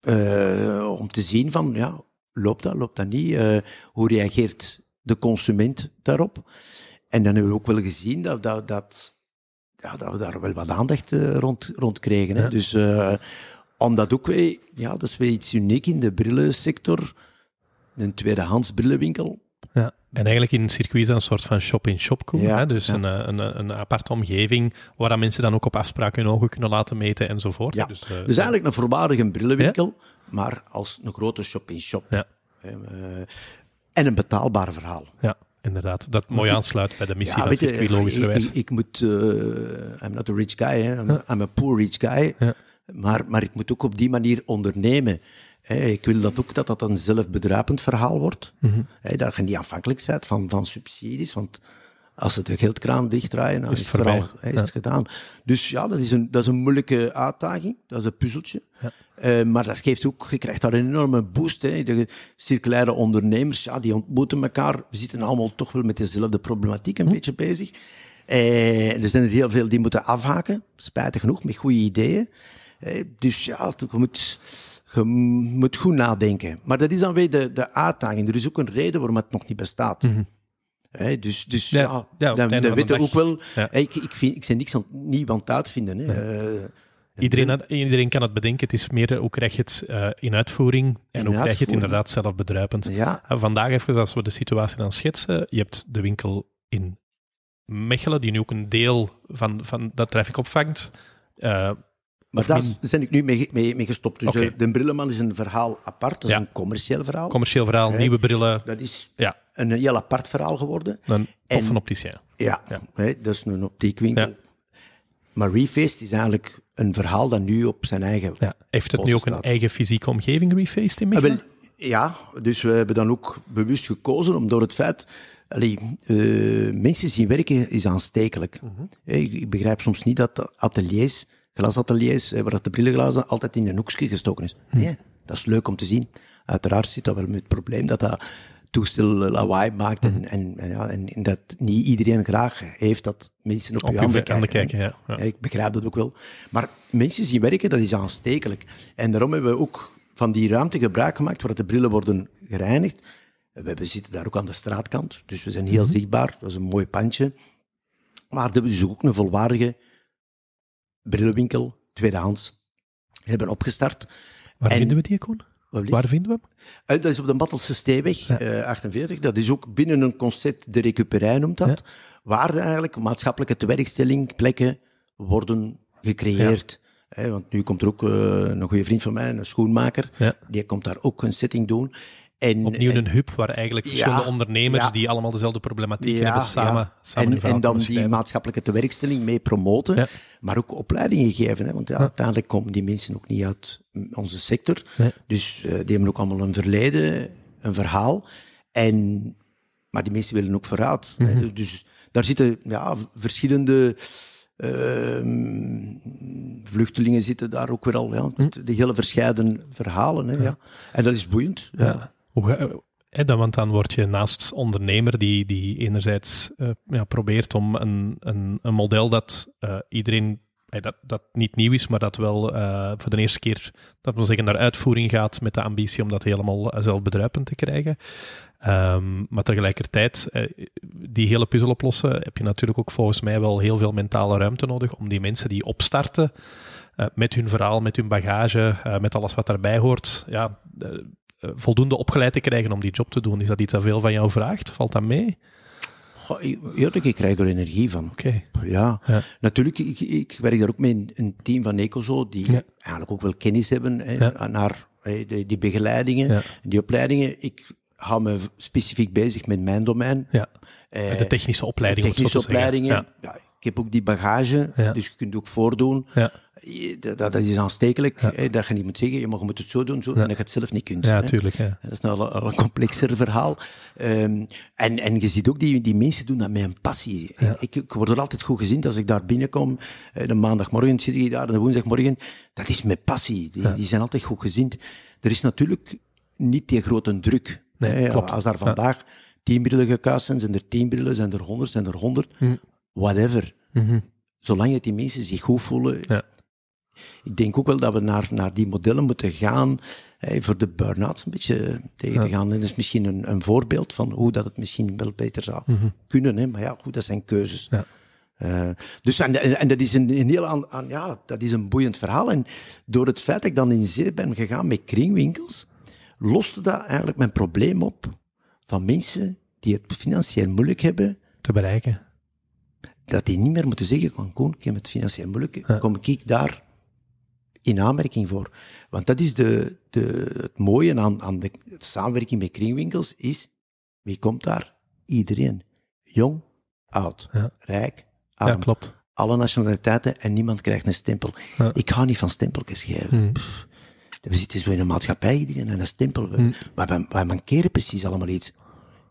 Eh, om te zien van, ja, loopt dat, loopt dat niet? Eh, hoe reageert de consument daarop? En dan hebben we ook wel gezien dat, dat, dat, ja, dat we daar wel wat aandacht rond, rond kregen. Hè? Dus omdat ook weer, ja, dat is weer iets uniek in de brillensector. Een tweedehands brillenwinkel en eigenlijk in een circuit is dat een soort van shop-in-shop hè? Dus een, eh, een, een, aparte omgeving waar mensen dan ook op afspraak hun ogen kunnen laten meten enzovoort. Ja. Dus, eh, dus eigenlijk een voorwaardige brilwinkel, maar als een grote shop-in-shop. Eh, en een betaalbaar verhaal. Ja, inderdaad. Dat mooi aansluit bij de missie van weet circuit, logischerwijs. Ik, ik, moet... I'm not a rich guy, I'm, I'm a poor rich guy. Maar, maar ik moet ook op die manier ondernemen ik wil dat ook dat dat een zelfbedruipend verhaal wordt. Mm -hmm. dat je niet afhankelijk bent van, van subsidies, want als ze de geldkraan dichtdraaien, dan is het, het, vooral, is gedaan. Dus ja, dat is, een, dat is een moeilijke uitdaging, dat is een puzzeltje. Ja. Eh, maar dat geeft ook, je krijgt daar een enorme boost. Hè. De circulaire ondernemers, ja, die ontmoeten elkaar. We zitten allemaal toch wel met dezelfde problematiek een mhm. beetje bezig. Eh, er zijn er heel veel die moeten afhaken, spijtig genoeg, met goede ideeën. Eh, dus ja, je moet je moet goed nadenken. Maar dat is dan weer de, de uitdaging. Er is ook een reden waarom het nog niet bestaat. Mhm. dus dus ja, dan, dan ook wel. ik, ik, vind, ik ben niks aan, nieuw aan het uitvinden. Eh, iedereen, iedereen kan het bedenken. Het is meer hoe eh, krijg je het eh, in uitvoering en hoe krijg je het inderdaad zelfbedruipend. Ja. vandaag, even als we de situatie dan schetsen: je hebt de winkel in Mechelen, die nu ook een deel van, van dat traffic opvangt. Maar daar min... ben ik nu mee, mee, gestopt. Dus eh, de brillenman is een verhaal apart. Dat is een commercieel verhaal. Commercieel verhaal, nieuwe brillen. Dat is ja. een heel apart verhaal geworden. Een toffe opticien. Ja, ja. dat is een optiekwinkel. Maar Refaced is eigenlijk een verhaal dat nu op zijn eigen... Ja. Heeft het nu ook een eigen fysieke omgeving, Refaced, in Mechelen? Ah, ja, dus we hebben dan ook bewust gekozen om door het feit... Eh, mensen zien werken is aanstekelijk. Mhm. ik begrijp soms niet dat ateliers glasateliers, eh, waar de brillenglazen altijd in een hoekje gestoken is. Hm. Nee, dat is leuk om te zien. Uiteraard zit dat wel met het probleem dat dat toestel eh, lawaai maakt en, hm. en, en, ja, en, dat niet iedereen graag heeft dat mensen op, op je handen kijken. kijken ja. ja. ik begrijp dat ook wel. Maar mensen zien werken, dat is aanstekelijk. En daarom hebben we ook van die ruimte gebruik gemaakt waar de brillen worden gereinigd. We, zitten daar ook aan de straatkant, dus we zijn heel hm. zichtbaar. Dat is een mooi pandje. Maar we hebben dus ook een volwaardige brillenwinkel, tweedehands, hebben opgestart. Waar vinden we die icoon? Waar vinden we hem? Eh, dat is op de Battelse Steeweg, 48. Eh, dat is ook binnen een concept, de recuperij noemt dat. Ja. Waar eigenlijk maatschappelijke tewerkstelling plekken worden gecreëerd. Eh, want nu komt er ook uh, een goede vriend van mij, een schoenmaker. Die komt daar ook een setting doen. En, Opnieuw een hub waar eigenlijk verschillende ondernemers die allemaal dezelfde problematiek hebben samen, samen En, en dan dus die maatschappelijke maatschappelijke tewerkstelling mee promoten, maar ook opleidingen geven. Hè, want uiteindelijk komen die mensen ook niet uit onze sector. Dus eh, die hebben ook allemaal een verleden, een verhaal. En, maar die mensen willen ook vooruit. hè, mhm. dus daar zitten ja, verschillende... Ehm, vluchtelingen zitten daar ook weer al. Ja. Mhm. De hele verscheiden verhalen. Hè, ja. En dat is boeiend. ja want dan word je naast ondernemer die, die enerzijds eh, ja, probeert om een, een, een model dat eh, iedereen, eh, dat, dat niet nieuw is, maar dat wel voor de eerste keer, dat we zeggen, naar uitvoering gaat met de ambitie om dat helemaal zelfbedruipend te krijgen. Ehm, maar tegelijkertijd, die hele puzzel oplossen, heb je natuurlijk ook volgens mij wel heel veel mentale ruimte nodig om die mensen die opstarten, met hun verhaal, met hun bagage, met alles wat daarbij hoort, ja eh, voldoende opgeleid te krijgen om die job te doen? Is dat iets dat veel van jou vraagt? Valt dat mee? Eerlijk, ik krijg er energie van. Oké. Ja. Natuurlijk, ik, ik, werk daar ook met een, een team van Ecozo, die eigenlijk ook wel kennis hebben hè, naar hè, die, begeleidingen, die opleidingen. Ik hou me specifiek bezig met mijn domein. Ja. Eh, de technische opleidingen. De technische opleidingen. Ja. Ik heb ook die bagage, dus je kunt ook voordoen. Ja. Dat, dat, is aanstekelijk. Hè, dat je niet moet zeggen, je mag moet het zo doen, zo, en dat je het zelf niet kunt. Ja, natuurlijk. Dat is nou al, een complexer verhaal. Ehm, en, en je ziet ook, die, die mensen doen dat met een passie. Ik, ik, word er altijd goed gezien als ik daar binnenkom. Eh, de maandagmorgen zit ik daar, de woensdagmorgen. Dat is mijn passie. Die, die zijn altijd goed gezind. Er is natuurlijk niet die grote druk. Nee, als daar vandaag tien brillen gekuist zijn, zijn er tien brillen, zijn er honderd, zijn er honderd. Hm whatever. Mm Zolang dat die mensen zich goed voelen. Ja. Ik denk ook wel dat we naar, naar die modellen moeten gaan voor de burn-out een beetje eh, tegen te gaan. En dat is misschien een, een voorbeeld van hoe dat het misschien wel beter zou mhm. kunnen. Hè? Maar ja, goed, dat zijn keuzes. Ja. Eh, dus, en, en, dat is een, een heel aan, aan, ja, dat is een boeiend verhaal. En door het feit dat ik dan in zee ben gegaan met kringwinkels, loste dat eigenlijk mijn probleem op van mensen die het financieel moeilijk hebben. Te bereiken dat die niet meer moeten zeggen van Koen, ik heb het financieel moeilijk, kom ik daar in aanmerking voor. Want dat is de, de, het mooie aan, aan de samenwerking met kringwinkels, is wie komt daar? Iedereen. Jong, oud, rijk, arm. Ja, klopt. Alle nationaliteiten en niemand krijgt een stempel. Ik ga niet van stempeltjes geven. Hmm. We zitten zo dus in een maatschappij, en een stempel. Hmm. Maar wij, wij, mankeren precies allemaal iets.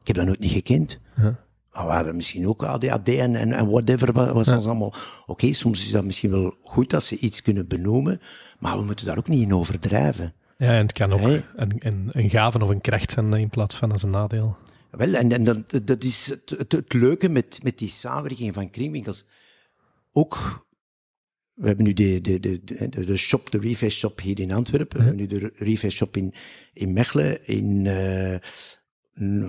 Ik heb dat nooit niet gekend. Ja we ah, waren misschien ook ADHD en, en, whatever was ons allemaal. Oké, soms is dat misschien wel goed dat ze iets kunnen benoemen, maar we moeten daar ook niet in overdrijven. Ja, en het kan ook een, een, een gave of een kracht zijn in plaats van als een nadeel. Wel, en, en dat, dat is het, het, leuke met, met die samenwerking van kringwinkels. Ook, we hebben nu de, de, de, de, shop, de refresh shop hier in Antwerpen. We hebben nu de refresh shop in, in Mechelen, in... Eh,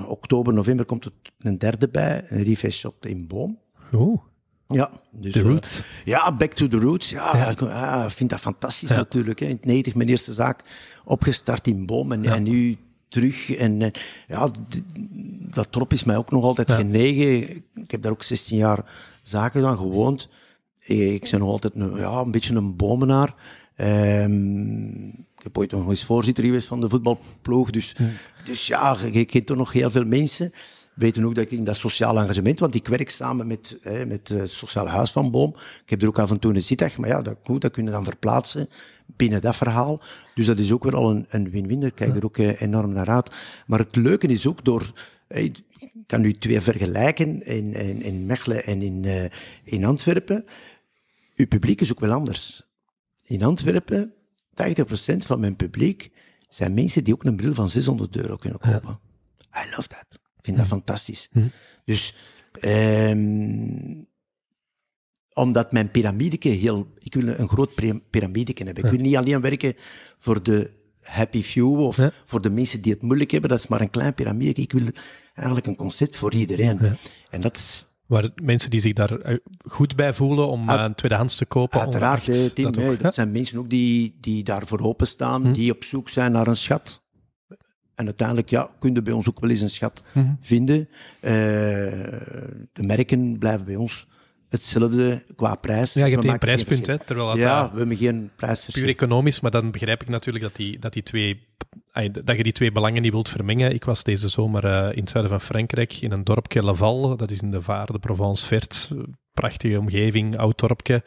oktober, november komt er een derde bij, een refresh shot in Boom. Oh. Ja, dus, roots. ja, back to the roots. Ja, ah, Ik vind dat fantastisch natuurlijk. Hè. In het 90 mijn eerste zaak opgestart in Boom en, nu terug. En, ja, dat trop is mij ook nog altijd genegen. Ik heb daar ook 16 jaar zaken aan gewoond. Ik ben nog altijd een, ja, een beetje een bomenaar. Um, ik heb ooit nog eens voorzitter geweest van de voetbalploeg. Dus, ja. dus ja, ik ken toch nog heel veel mensen. Weten ook dat ik in dat sociaal engagement, want ik werk samen met, hè, met eh, het Sociaal Huis van Boom. Ik heb er ook af en toe een zitdag, maar ja, dat, goed, dat kunnen dan verplaatsen binnen dat verhaal. Dus dat is ook wel al een, win-win. Ik kijk er ook eh, enorm naar uit. Maar het leuke is ook door. ik kan u twee vergelijken in, in, in Mechelen en in, eh, in Antwerpen. Uw publiek is ook wel anders. In Antwerpen 80% van mijn publiek zijn mensen die ook een bril van 600 euro kunnen kopen. I love that. Ik vind dat hm. fantastisch. Hm. Dus ehm, omdat mijn piramideke heel... Ik wil een groot piramideke hebben. Ik wil niet alleen werken voor de happy few of voor de mensen die het moeilijk hebben. Dat is maar een klein piramideke. Ik wil eigenlijk een concept voor iedereen. En dat is Waar mensen die zich daar eh, goed bij voelen om een eh, tweedehands te kopen. Uiteraard, Tim, dat, dat, zijn mensen ook die, die daarvoor openstaan, staan, mhm. die op zoek zijn naar een schat. En uiteindelijk ja, kun je bij ons ook wel eens een schat mhm. vinden. Eh, de merken blijven bij ons hetzelfde qua prijs. Ja, je hebt geen prijspunt, hè? Terwijl dat ja, we hebben geen prijsverschil. Puur economisch, maar dan begrijp ik natuurlijk dat die, dat die twee dat je die twee belangen niet wilt vermengen. Ik was deze zomer eh, in het zuiden van Frankrijk in een dorpje Laval. Dat is in de Vaar, de Provence-Vert. Prachtige omgeving, oud dorpje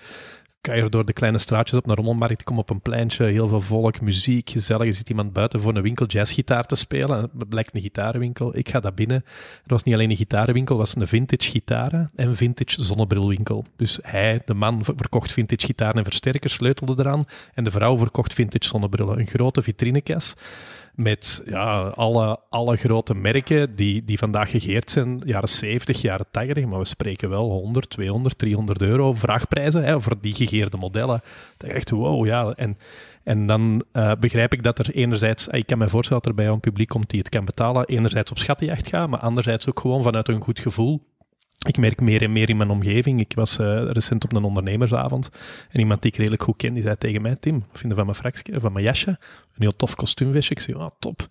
kuier door de kleine straatjes op naar rommelmarkt. Ik kom op een pleintje, heel veel volk, muziek, gezellig. Je ziet iemand buiten voor een winkel jazzgitaar te spelen. Het blijkt een gitarenwinkel. Ik ga daar binnen. Het was niet alleen een gitarenwinkel, het was een vintage gitaren en vintage zonnebrilwinkel. Dus hij, de man, verkocht vintage gitaren en versterkers, sleutelde eraan. En de vrouw verkocht vintage zonnebrillen. Een grote vitrinekast met ja, alle, alle grote merken die, die vandaag gegeerd zijn, jaren 70, jaren 80, maar we spreken wel 100, 200, 300 euro vraagprijzen hè, voor die gegeerde modellen. Dat echt wow, ja. En, en dan eh, begrijp ik dat er enerzijds, ah, ik kan me voorstellen dat er bij een publiek komt die het kan betalen, enerzijds op schattenjacht gaan, maar anderzijds ook gewoon vanuit een goed gevoel ik merk meer en meer in mijn omgeving. Ik was eh, recent op een ondernemersavond en iemand die ik redelijk goed ken, die zei tegen mij, Tim, vinden van mijn, van mijn jasje, een heel tof kostuumvestje. Ik zei, oh, top.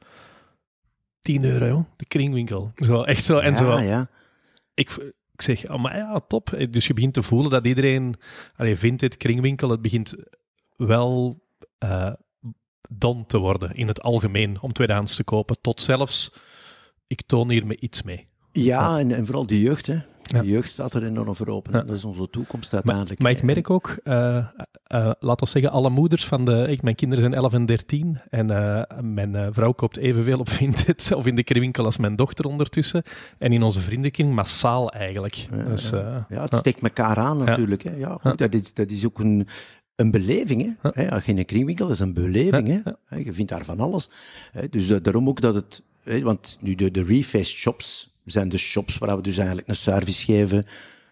10 euro, joh. de kringwinkel. Zo, echt zo. En zo. Ja. Ik, ik zeg, oh, maar ja, top. Dus je begint te voelen dat iedereen allee, vindt dit kringwinkel, het begint wel uh, don te worden in het algemeen om tweedehands te kopen. Tot zelfs, ik toon hier me iets mee. Ja, ja. En, en, vooral de jeugd. Hè. De jeugd staat er enorm voor open. Dat is onze toekomst uiteindelijk. Maar, ik merk ook, uh, uh, laat ons zeggen, alle moeders van de... Ik, mijn kinderen zijn 11 en 13 en mijn vrouw koopt evenveel op Vinted of in de kringwinkel als mijn dochter ondertussen. En in onze vriendenkring massaal eigenlijk. Ja, ja dus, het steekt elkaar aan natuurlijk. Hè. Ja, goed, dat is, dat is ook een, een beleving. Hè? Ja. Geen kringwinkel, dat is een beleving. Hè? Je vindt daar van alles. Dus daarom ook dat het... Want nu de, de refaced shops, zijn de shops waar we dus eigenlijk een service geven.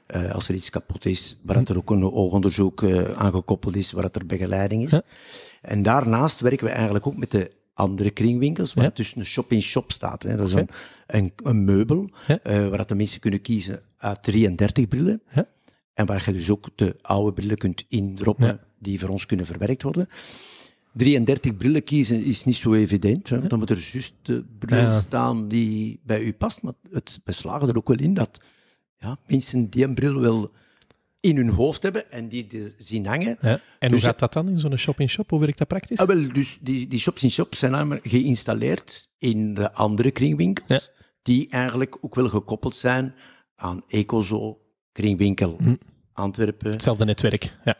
Eh, als er iets kapot is, waar dat er ook een oogonderzoek uh, aangekoppeld is, waar er begeleiding is. En daarnaast werken we eigenlijk ook met de andere kringwinkels, waar ja. dus een shop-in-shop staat. Hè. Dat is een, een, meubel, ja. Eh, waar de mensen kunnen kiezen uit 33 brillen. En waar je dus ook de oude brillen kunt indroppen, die voor ons kunnen verwerkt worden. 33 brillen kiezen is niet zo evident. Hè? dan moet er juist de bril staan die bij u past. Maar het, we slagen er ook wel in dat ja, mensen die een bril wel in hun hoofd hebben en die, die zien hangen. Ja. En hoe dus- gaat dat dan in zo'n shop-in-shop? Hoe werkt dat praktisch? Ah, wel, dus die, die shops-in-shops zijn geïnstalleerd in de andere kringwinkels, die eigenlijk ook wel gekoppeld zijn aan Ecozo, Kringwinkel, hm. Antwerpen. Hetzelfde netwerk, ja.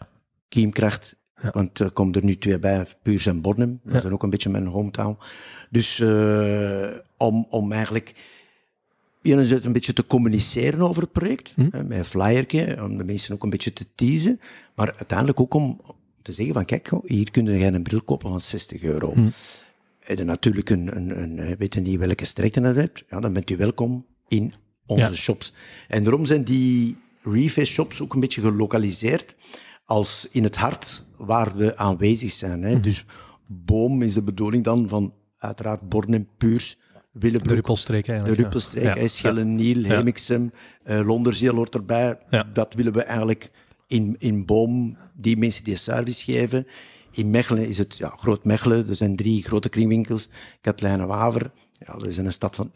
Kiemkracht want er komen er nu twee bij, Puurs en Bornem. Dat zijn ook een beetje mijn hometown. Dus eh, om, om eigenlijk enerzijds een beetje te communiceren over het project, hm. hè, met een flyerje, om de mensen ook een beetje te teasen, maar uiteindelijk ook om te zeggen van kijk, hier kun je een bril kopen van 60 euro. Hm. En dan natuurlijk een, een, een weet je niet welke strekte dat hebt, ja, dan bent u welkom in onze shops. En daarom zijn die refresh shops ook een beetje gelokaliseerd als in het hart waar we aanwezig zijn. Hè. Mhm. Dus boom is de bedoeling dan van uiteraard Born en Puurs, Willebroek. De Ruppelstreek eigenlijk. De Ruppelstreek, ja. Schellen, Niel, Hemiksem, uh, eh, Londerzeel hoort erbij. Dat willen we eigenlijk in, in Boom, die mensen die service geven. In Mechelen is het ja, Groot Mechelen. Er zijn drie grote kringwinkels. Katlijne Waver. Ja, we zijn een stad van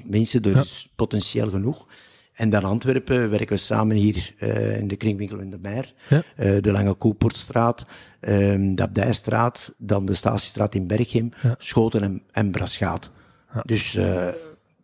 90.000 mensen, dus potentieel genoeg. En dan Antwerpen werken we samen hier uh, in de kringwinkel in de Meer, eh, de Lange Koeportstraat, um, ehm, de Abdijstraat, dan de Statiestraat in Berghem, Schoten en, en Dus Ja. Dus eh,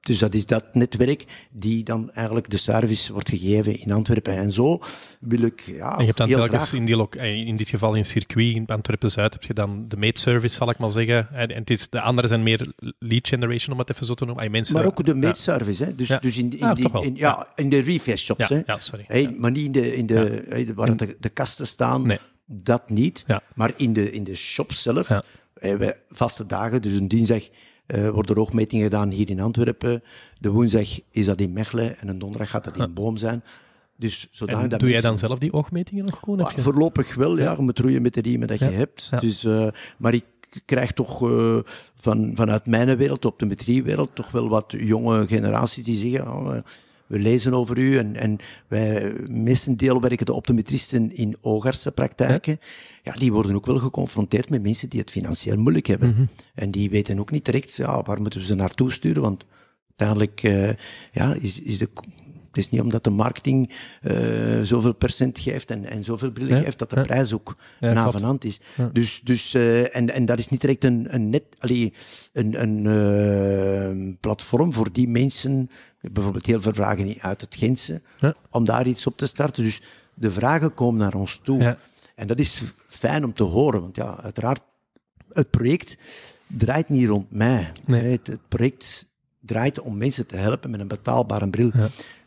dus dat is dat netwerk die dan eigenlijk de service wordt gegeven in Antwerpen. En zo wil ik. Ja, en je hebt dan telkens graag... in, die eh, in dit geval in circuit in Antwerpen Zuid heb je dan de maidservice, zal ik maar zeggen. En, het is, de anderen zijn meer lead generation, om het even zo te noemen. mensen, maar ook de maidservice. ja. hè? Dus, dus in, in, ja, in de refresh shops. hè? sorry. maar niet in de, in de, waar de, de, kasten staan. Dat niet. Maar in de, in de shops zelf, we vaste dagen, dus een dinsdag uh, eh, worden er ook metingen gedaan hier in Antwerpen. De woensdag is dat in Mechelen en een donderdag gaat dat in ah. Boom zijn. Dus zodanig en doe jij dan zelf die oogmetingen nog gewoon? Ah, je... Voorlopig wel, ja. Om het roeien met de riemen dat je hebt. Dus, uh, maar ik krijg toch uh, van, vanuit mijn wereld, de optometriewereld, toch wel wat jonge generaties die zeggen... Oh, we lezen over u en, en wij, werken de optometristen in oogartse praktijken. Ja. die worden ook wel geconfronteerd met mensen die het financieel moeilijk hebben. Mhm. En die weten ook niet direct, ja, waar moeten we ze naartoe sturen? Want uiteindelijk eh, ja, is, is de het is niet omdat de marketing eh, zoveel percent geeft en, en zoveel bril geeft, dat de prijs ook ja, navenant is. Dus, dus, eh, en, en dat is niet direct een, een net, allee, een, een eh, platform voor die mensen, bijvoorbeeld heel veel vragen uit het Gentse, om daar iets op te starten. Dus de vragen komen naar ons toe. En dat is fijn om te horen, want ja, uiteraard, het project draait niet rond mij. Het, project draait om mensen te helpen met een betaalbare bril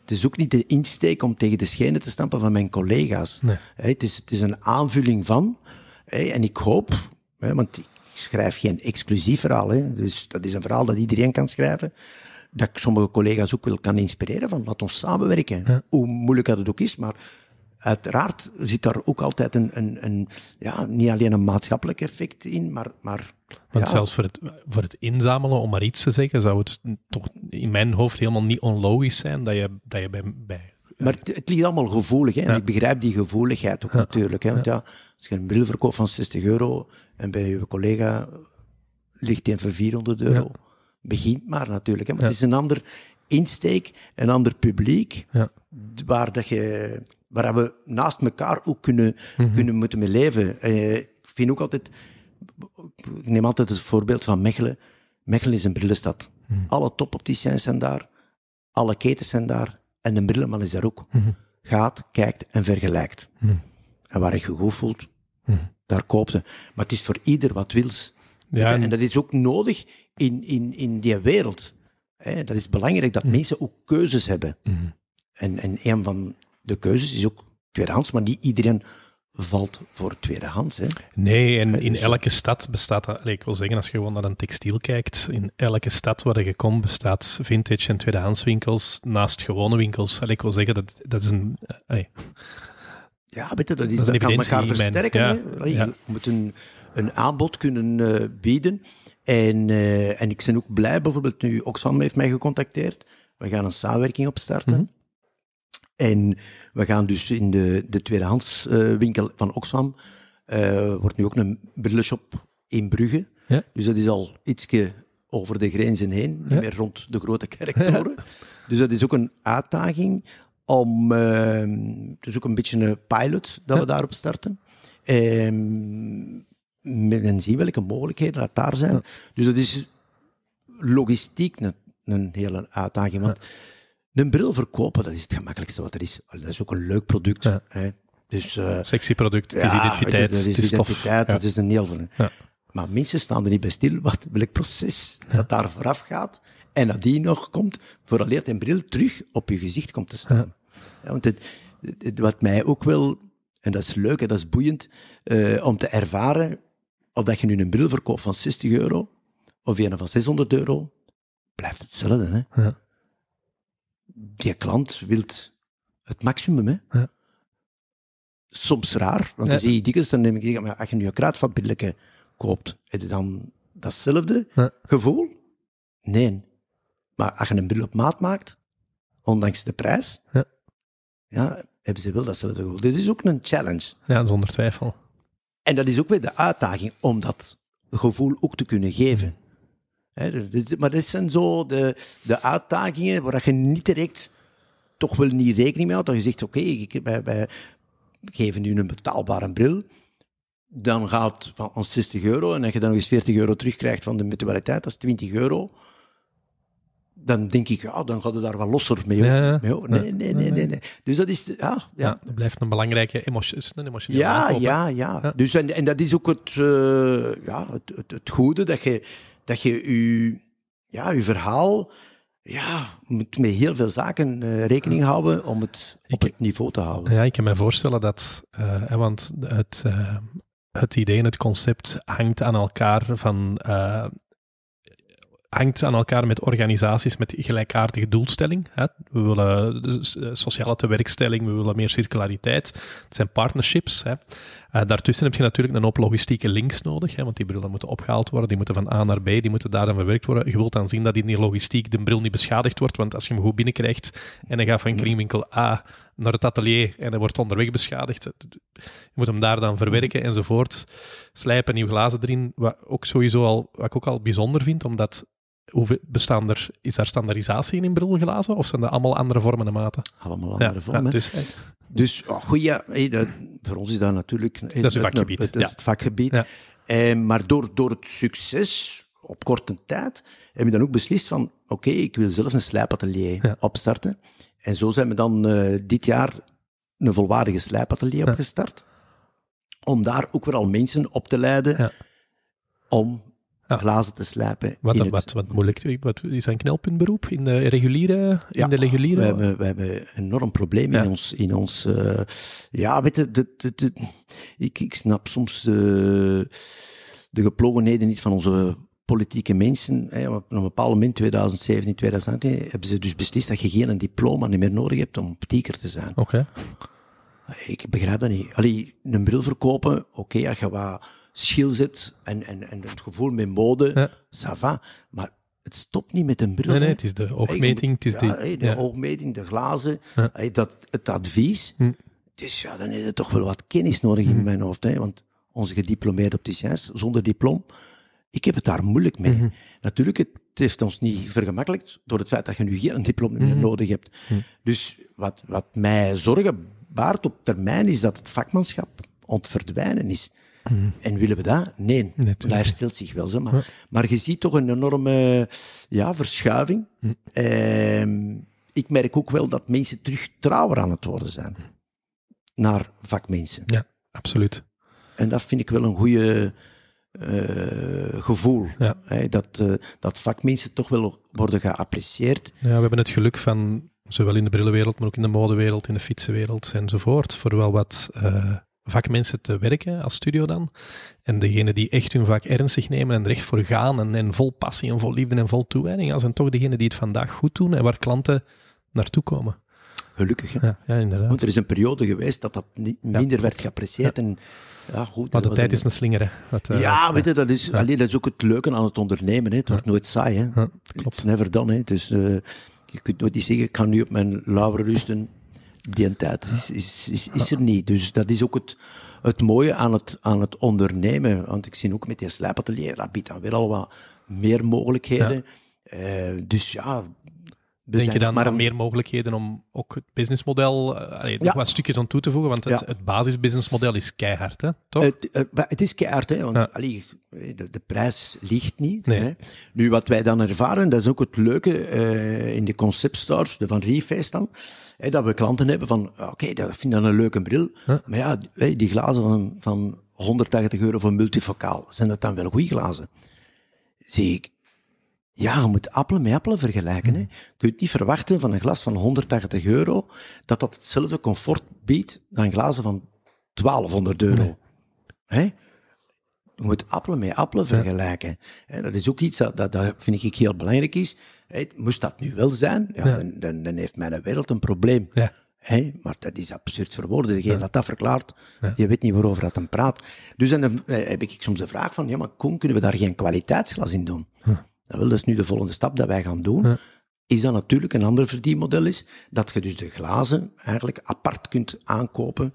het is ook niet de insteek om tegen de schenen te stampen van mijn collega's. het, is, het is een aanvulling van. en ik hoop, want ik schrijf geen exclusief verhaal. dus dat is een verhaal dat iedereen kan schrijven. Dat ik sommige collega's ook wil kan inspireren van laat ons samenwerken. Hoe moeilijk dat het ook is, maar uiteraard zit daar ook altijd een, een, een ja, niet alleen een maatschappelijk effect in, maar, maar want zelfs voor het, voor het inzamelen, om maar iets te zeggen, zou het toch in mijn hoofd helemaal niet onlogisch zijn dat je, dat je bij, bij maar het, het, ligt allemaal gevoelig. En ik begrijp die gevoeligheid ook natuurlijk. Hè? Want ja. als je een bril verkoopt van 60 euro en bij je collega ligt die voor 400 euro, begint maar natuurlijk. Hè? Maar het is een ander insteek, een ander publiek, waar, dat je, waar we naast elkaar ook kunnen, mhm. kunnen moeten mee leven. Eh, ik vind ook altijd ik neem altijd het voorbeeld van Mechelen. Mechelen is een brillenstad. Hmm. Alle topopticiens zijn daar, alle ketens zijn daar en een brillenman is daar ook. Hmm. Gaat, kijkt en vergelijkt. Hmm. En waar je je goed voelt, daar koopt je. Maar het is voor ieder wat wils. Ja, en... dat is ook nodig in, in, in die wereld. Hè, dat is belangrijk dat mensen ook keuzes hebben. En, en een van de keuzes is ook tweedehands, maar niet iedereen valt voor tweedehands. Hè? Nee, en in dus- elke stad bestaat dat. Ik wil zeggen, als je gewoon naar een textiel kijkt, in elke stad waar je komt bestaat vintage en tweedehands winkels naast gewone winkels. Ik wil zeggen, dat, dat is een. Ja, weet dat, is, dat, kan elkaar versterken. Ja, Je moet een, een, aanbod kunnen eh, bieden. En, eh, en ik ben ook blij, bijvoorbeeld nu Oxfam heeft mij gecontacteerd. We gaan een samenwerking opstarten. Mhm. En we gaan dus in de, de tweedehandswinkel eh, van Oxfam, uh, wordt nu ook een brillenshop in Brugge. Ja. Dus dat is al ietsje over de grenzen heen, niet meer rond de grote kerktoren. Dus dat is ook een uitdaging om, uh, is ook een beetje een pilot dat we daarop starten. Um, en zien welke mogelijkheden er daar zijn. Dus dat is logistiek een, een hele uitdaging, want... Een bril verkopen, dat is het gemakkelijkste wat er is. Dat is ook een leuk product. Hè? Dus, eh, Sexy product, het is identiteit, het, is, identiteit, Dat het is een heel veel. Maar mensen staan er niet bij stil, wat, welk proces dat daar vooraf gaat en dat die nog komt, vooraleer een bril terug op je gezicht komt te staan. want het, wat mij ook wel, en dat is leuk en dat is boeiend, eh, om te ervaren of dat je nu een bril verkoopt van 60 euro of een van 600 euro, blijft hetzelfde. Hè? die klant wilt het maximum. Hè? Ja. Soms raar, want dan zie je dikwijls, dan neem ik, maar als je nu een kruidvatbilletje koopt, heb je dan datzelfde gevoel? Nee. Maar als je een bril op maat maakt, ondanks de prijs, ja. ja hebben ze wel datzelfde gevoel. Dit is ook een challenge. Ja, zonder twijfel. En dat is ook weer de uitdaging om dat gevoel ook te kunnen geven dus, maar dat zijn zo de, de uitdagingen waar je niet direct toch wel niet rekening mee houdt. Dat je zegt, oké, okay, wij, geven nu een betaalbare bril dan gaat van 60 euro en als je dan nog eens 40 euro terugkrijgt van de mutualiteit, dat is 20 euro. Dan denk ik, ja, dan gaat het daar wel losser mee. mee nee, nee, nee, nee, Dus dat is, ja, ja. dat blijft een belangrijke emotionele ja, ja, ja, Dus en, en dat is ook het, eh, ja, het, het, goede dat je dat je je, ja, je verhaal ja, moet met heel veel zaken uh, rekening houden om het op het niveau te houden. Ja, ik kan me voorstellen dat, eh, want het, eh, het idee en het concept hangt aan elkaar van hangt aan elkaar met organisaties met gelijkaardige doelstelling. We willen eh, eh, sociale tewerkstelling, we willen meer circulariteit. Het zijn partnerships. Eh, daartussen heb je natuurlijk een hoop logistieke links nodig, want die brillen moeten opgehaald worden, die moeten van A naar B, die moeten daar dan verwerkt worden. Je wilt dan zien dat in die logistiek de bril niet beschadigd wordt, want als je hem goed binnenkrijgt en dan gaat van kringwinkel A naar het atelier en hij wordt onderweg beschadigd, je moet hem daar dan verwerken enzovoort. Slijpen, nieuw glazen erin, wat, ook sowieso al, wat ik ook al bijzonder vind, omdat Hoeveel, bestaan er, is daar standaardisatie in in brilglazen of zijn dat allemaal andere vormen en maten? Allemaal andere vormen. dus, eh, dus oh, goed, ja, dat, voor ons is dat natuurlijk dat is het, vakgebied. ja. het vakgebied. Eh, maar door, door het succes op korte tijd heb je dan ook beslist van oké, ik wil zelf een slijpatelier opstarten. En zo zijn we dan eh, dit jaar een volwaardige slijpatelier opgestart. Om daar ook weer al mensen op te leiden om glazen te slijpen. Wat, wat, moeilijk. is een knelpuntberoep in de reguliere? in de reguliere? We, hebben, we hebben een enorm probleem in ons. In ons eh, ja, weet de, de, ik, ik snap soms de, de geplogenheden niet van onze politieke mensen. Hè, op een bepaald moment, 2017, 2018, hebben ze dus beslist dat je geen diploma meer nodig hebt om optieker te zijn. Oké. Ik begrijp dat niet. Allee, een bril verkopen, oké, ja, als je wat schil zit en, en, en het gevoel met mode, ja. Maar het stopt niet met een bril. Nee, nee, het is de oogmeting. Het is die, de oogmeting, de glazen, dat, het advies. Hm. Dus ja, dan is je toch wel wat kennis nodig in hm. mijn hoofd. Hè, want onze gediplomeerde opticiens zonder diploma, ik heb het daar moeilijk mee. Hm. Natuurlijk, het heeft ons niet vergemakkelijkt door het feit dat je nu geen diploma meer nodig hebt. Dus wat, wat mij zorgen baart op termijn is dat het vakmanschap ontverdwijnen is. Mhm. En willen we dat? Nee, daar stelt zich wel zo. Maar, maar je ziet toch een enorme ja, verschuiving. Mm. ik merk ook wel dat mensen terug trouwer aan het worden zijn mhm. naar vakmensen. Ja, absoluut. En dat vind ik wel een goed eh, gevoel. Ja. Hè, dat, eh, dat vakmensen toch wel worden geapprecieerd. Ja, we hebben het geluk van, zowel in de brillenwereld, maar ook in de modewereld, in de fietsenwereld enzovoort, voor wel wat eh, vakmensen te werken als studio dan. En degenen die echt hun vak ernstig nemen en er echt voor gaan en, en vol passie en vol liefde en vol toewijding, als zijn toch degenen die het vandaag goed doen en waar klanten naartoe komen. Gelukkig, Ja, ja, inderdaad. Want er is een periode geweest dat dat minder werd geapprecieerd en... Ja, goed, maar de tijd is een slinger. Eh, ja, weet je, dat is, alleen, dat is ook het leuke aan het ondernemen. Hè. Het wordt nooit saai. Hè. It's never dan. Hè. Dus eh, je kunt nooit zeggen, ik ga nu op mijn lauwer rusten die tijd is, is, is, is, er niet. Dus dat is ook het, het mooie aan het, aan het ondernemen. Want ik zie ook met die slijpatelier, dat biedt dan weer al wat meer mogelijkheden. Eh, dus ja, dus denk je dan maar meer mogelijkheden om ook het businessmodel, eh, nog wat stukjes aan toe te voegen? Want het, het basisbusinessmodel is keihard, hè? toch? Het, eh, het is keihard, hè, want eh, de, prijs ligt niet. Hè? Nu, wat wij dan ervaren, dat is ook het leuke in de conceptstores, de Van Riefeest dan, dat we klanten hebben van, oké, dat vind ik dan een leuke bril, maar ja, die, die glazen van, van 180 euro voor multifocaal, zijn dat dan wel goede glazen? Zie ik, ja, je moet appelen met appelen vergelijken. Hè. Mm. Je kunt niet verwachten van een glas van 180 euro dat dat hetzelfde comfort biedt dan glazen van 1200 euro. Hè? Je moet appelen met appelen vergelijken. Dat is ook iets dat, dat, dat, vind ik heel belangrijk is. moest dat nu wel zijn, ja, Dan, dan, dan, heeft mijn wereld een probleem. maar dat is absurd verwoorden. Degene dat dat verklaart, je weet niet waarover dat dan praat. Dus dan eh, heb ik soms de vraag van, ja, maar Koen, kunnen we daar geen kwaliteitsglas in doen? Dat is nu de volgende stap dat wij gaan doen. Is dat natuurlijk een ander verdienmodel is, dat je dus de glazen eigenlijk apart kunt aankopen.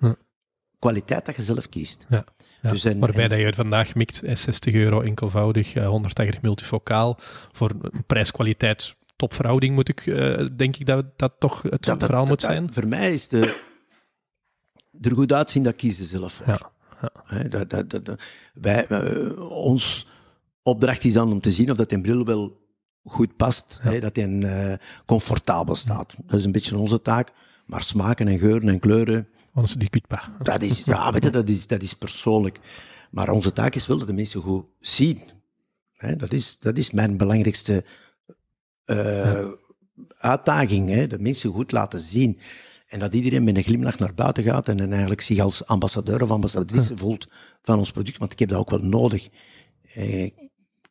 Kwaliteit dat je zelf kiest. Ja. dus waarbij dat je vandaag mikt 60 euro enkelvoudig, 180 eh, multifocaal voor een prijskwaliteit topverhouding moet ik, eh, denk ik dat dat toch het verhaal moet dat, zijn. voor mij is de, er goed uitzien, dat kiezen zelf voor. Ja, ja. dat, wij, eh, ons opdracht is dan om te zien of dat een bril wel goed past, hè, dat hij eh, comfortabel staat. Dat is een beetje onze taak. Maar smaken en geuren en kleuren. onze die pas. Dat is, ja, weet je, dat is, dat is persoonlijk. Maar onze taak is wel dat de mensen goed zien. Hè, dat, is, dat is mijn belangrijkste eh, uitdaging. Hè, dat mensen goed laten zien. En dat iedereen met een glimlach naar buiten gaat en, eigenlijk zich als ambassadeur of ambassadrice voelt van ons product. Want ik heb dat ook wel nodig. Eh,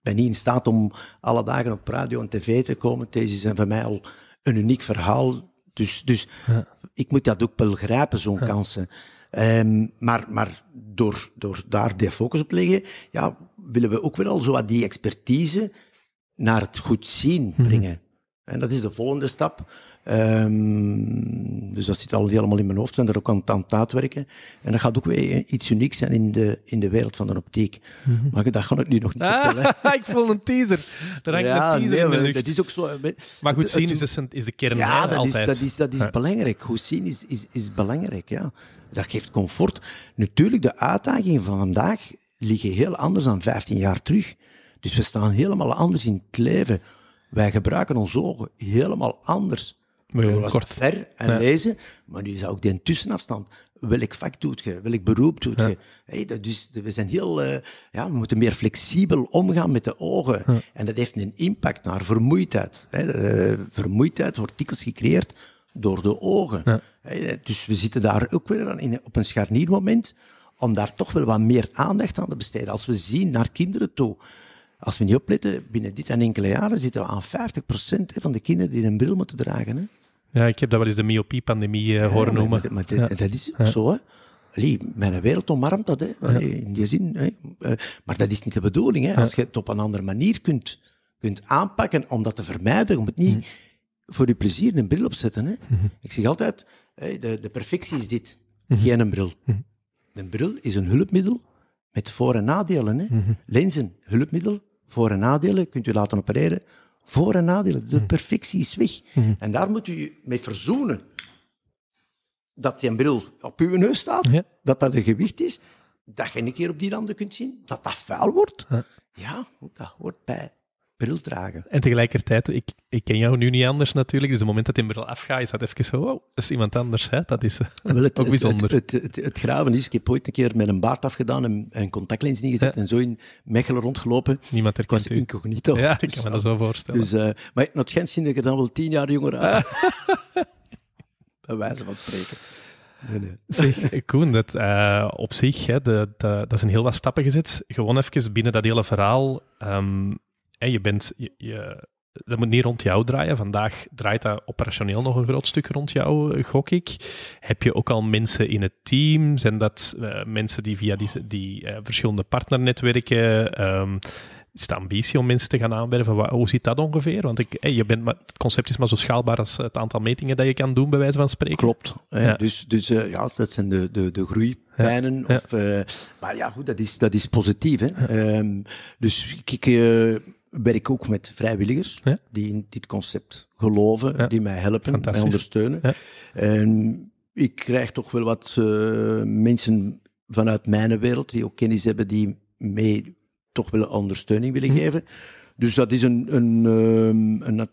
ben niet in staat om alle dagen op radio en tv te komen. Deze zijn voor mij al een uniek verhaal. Dus, dus ik moet dat ook wel grijpen, zo'n kansen. Ehm, maar maar door, door daar de focus op te leggen, ja, willen we ook wel al zo wat die expertise naar het goed zien mhm. brengen. En dat is de volgende stap. Ehm, dus dat zit al helemaal in mijn hoofd. en daar ook aan, aan het En dat gaat ook weer iets unieks zijn in de, in de wereld van de optiek. Mhm. Maar dat ga ik nu nog niet ah, vertellen. ik voel een teaser. daar hangt een teaser in de Dat is ook zo, maar goed zien is, dus is de kern ja, dat Is, dat is, dat is belangrijk. Goed zien is, is, is belangrijk, ja. Dat geeft comfort. Natuurlijk, de uitdagingen van vandaag liggen heel anders dan 15 jaar terug. Dus we staan helemaal anders in het leven wij gebruiken onze ogen helemaal anders. We was kort. ver en lezen, maar nu is ook die tussenafstand. Welk vak doet je? Welk beroep doet je? Hey, dat we zijn heel, eh, ja, we moeten meer flexibel omgaan met de ogen. En dat heeft een impact naar vermoeidheid. Eh, vermoeidheid wordt dikwijls gecreëerd door de ogen. Eh, dus we zitten daar ook weer aan in, op een scharniermoment om daar toch wel wat meer aandacht aan te besteden. Als we zien naar kinderen toe, als we niet opletten, binnen dit en enkele jaren zitten we aan 50% van de kinderen die een bril moeten dragen. Hè. Ja, ik heb dat wel eens de myopie-pandemie eh, horen noemen. Maar, dat, is ook zo, hè. Allee, mijn wereld omarmt dat, hè. in die zin. Hè. Eh, maar dat is niet de bedoeling. Hè. Als je het op een andere manier kunt, kunt aanpakken om dat te vermijden, om het niet mm. voor je plezier een bril opzetten. Hè. Mm-hmm. Ik zeg altijd, hè, de, de perfectie is dit, mm-hmm. geen een bril. Mm-hmm. Een bril is een hulpmiddel met voor- en nadelen. Hè. Lenzen, hulpmiddel, voor- en nadelen, kunt u laten opereren, voor- en nadelen. De mhm. perfectie is weg. Mhm. En daar moet u mee verzoenen. Dat die bril op uw neus staat, dat dat een gewicht is, dat je een keer op die randen kunt zien, dat dat vuil wordt. Ja, ja dat hoort bij bril dragen. En tegelijkertijd, ik, ik ken jou nu niet anders natuurlijk, dus op het moment dat ik in bril afgaat, is dat even zo, wow, dat is iemand anders, hè? dat is eh, het, ook bijzonder. Het, het, het, graven is, ik heb ooit een keer met een baard afgedaan en een contactlens neergezet ja. en zo in Mechelen rondgelopen. Niemand herkent ik was incognito. Ja, ik kan me dat zo voorstellen. Dus, eh, maar het schijnt zie ik er dan wel tien jaar jonger uit. Bij wijze van spreken. Nee, nee. Koen, dat, eh, op zich, hè, de, de, dat zijn heel wat stappen gezet. Gewoon even binnen dat hele verhaal. Ehm, hè, je bent, je, dat moet niet rond jou draaien. Vandaag draait dat operationeel nog een groot stuk rond jou, eh, gok ik. Heb je ook al mensen in het team? Zijn dat eh, mensen die via die, die eh, verschillende partnernetwerken... Um, is de ambitie om mensen te gaan aanwerven? hoe zit dat ongeveer? Want ik, je bent het concept is maar zo schaalbaar als het aantal metingen dat je kan doen, bij wijze van spreken. Klopt. Hè? Dus, dus ja, dat zijn de, de, de groeipijnen. Of, maar ja, goed, dat is, dat is positief. Hè? Ehm, dus ik werk ook met vrijwilligers die in dit concept geloven, die mij helpen, mij ondersteunen. En ik krijg toch wel wat eh, mensen vanuit mijn wereld die ook kennis hebben, die mee toch wel ondersteuning willen mhm. geven. Dus dat is een, een, ehm, een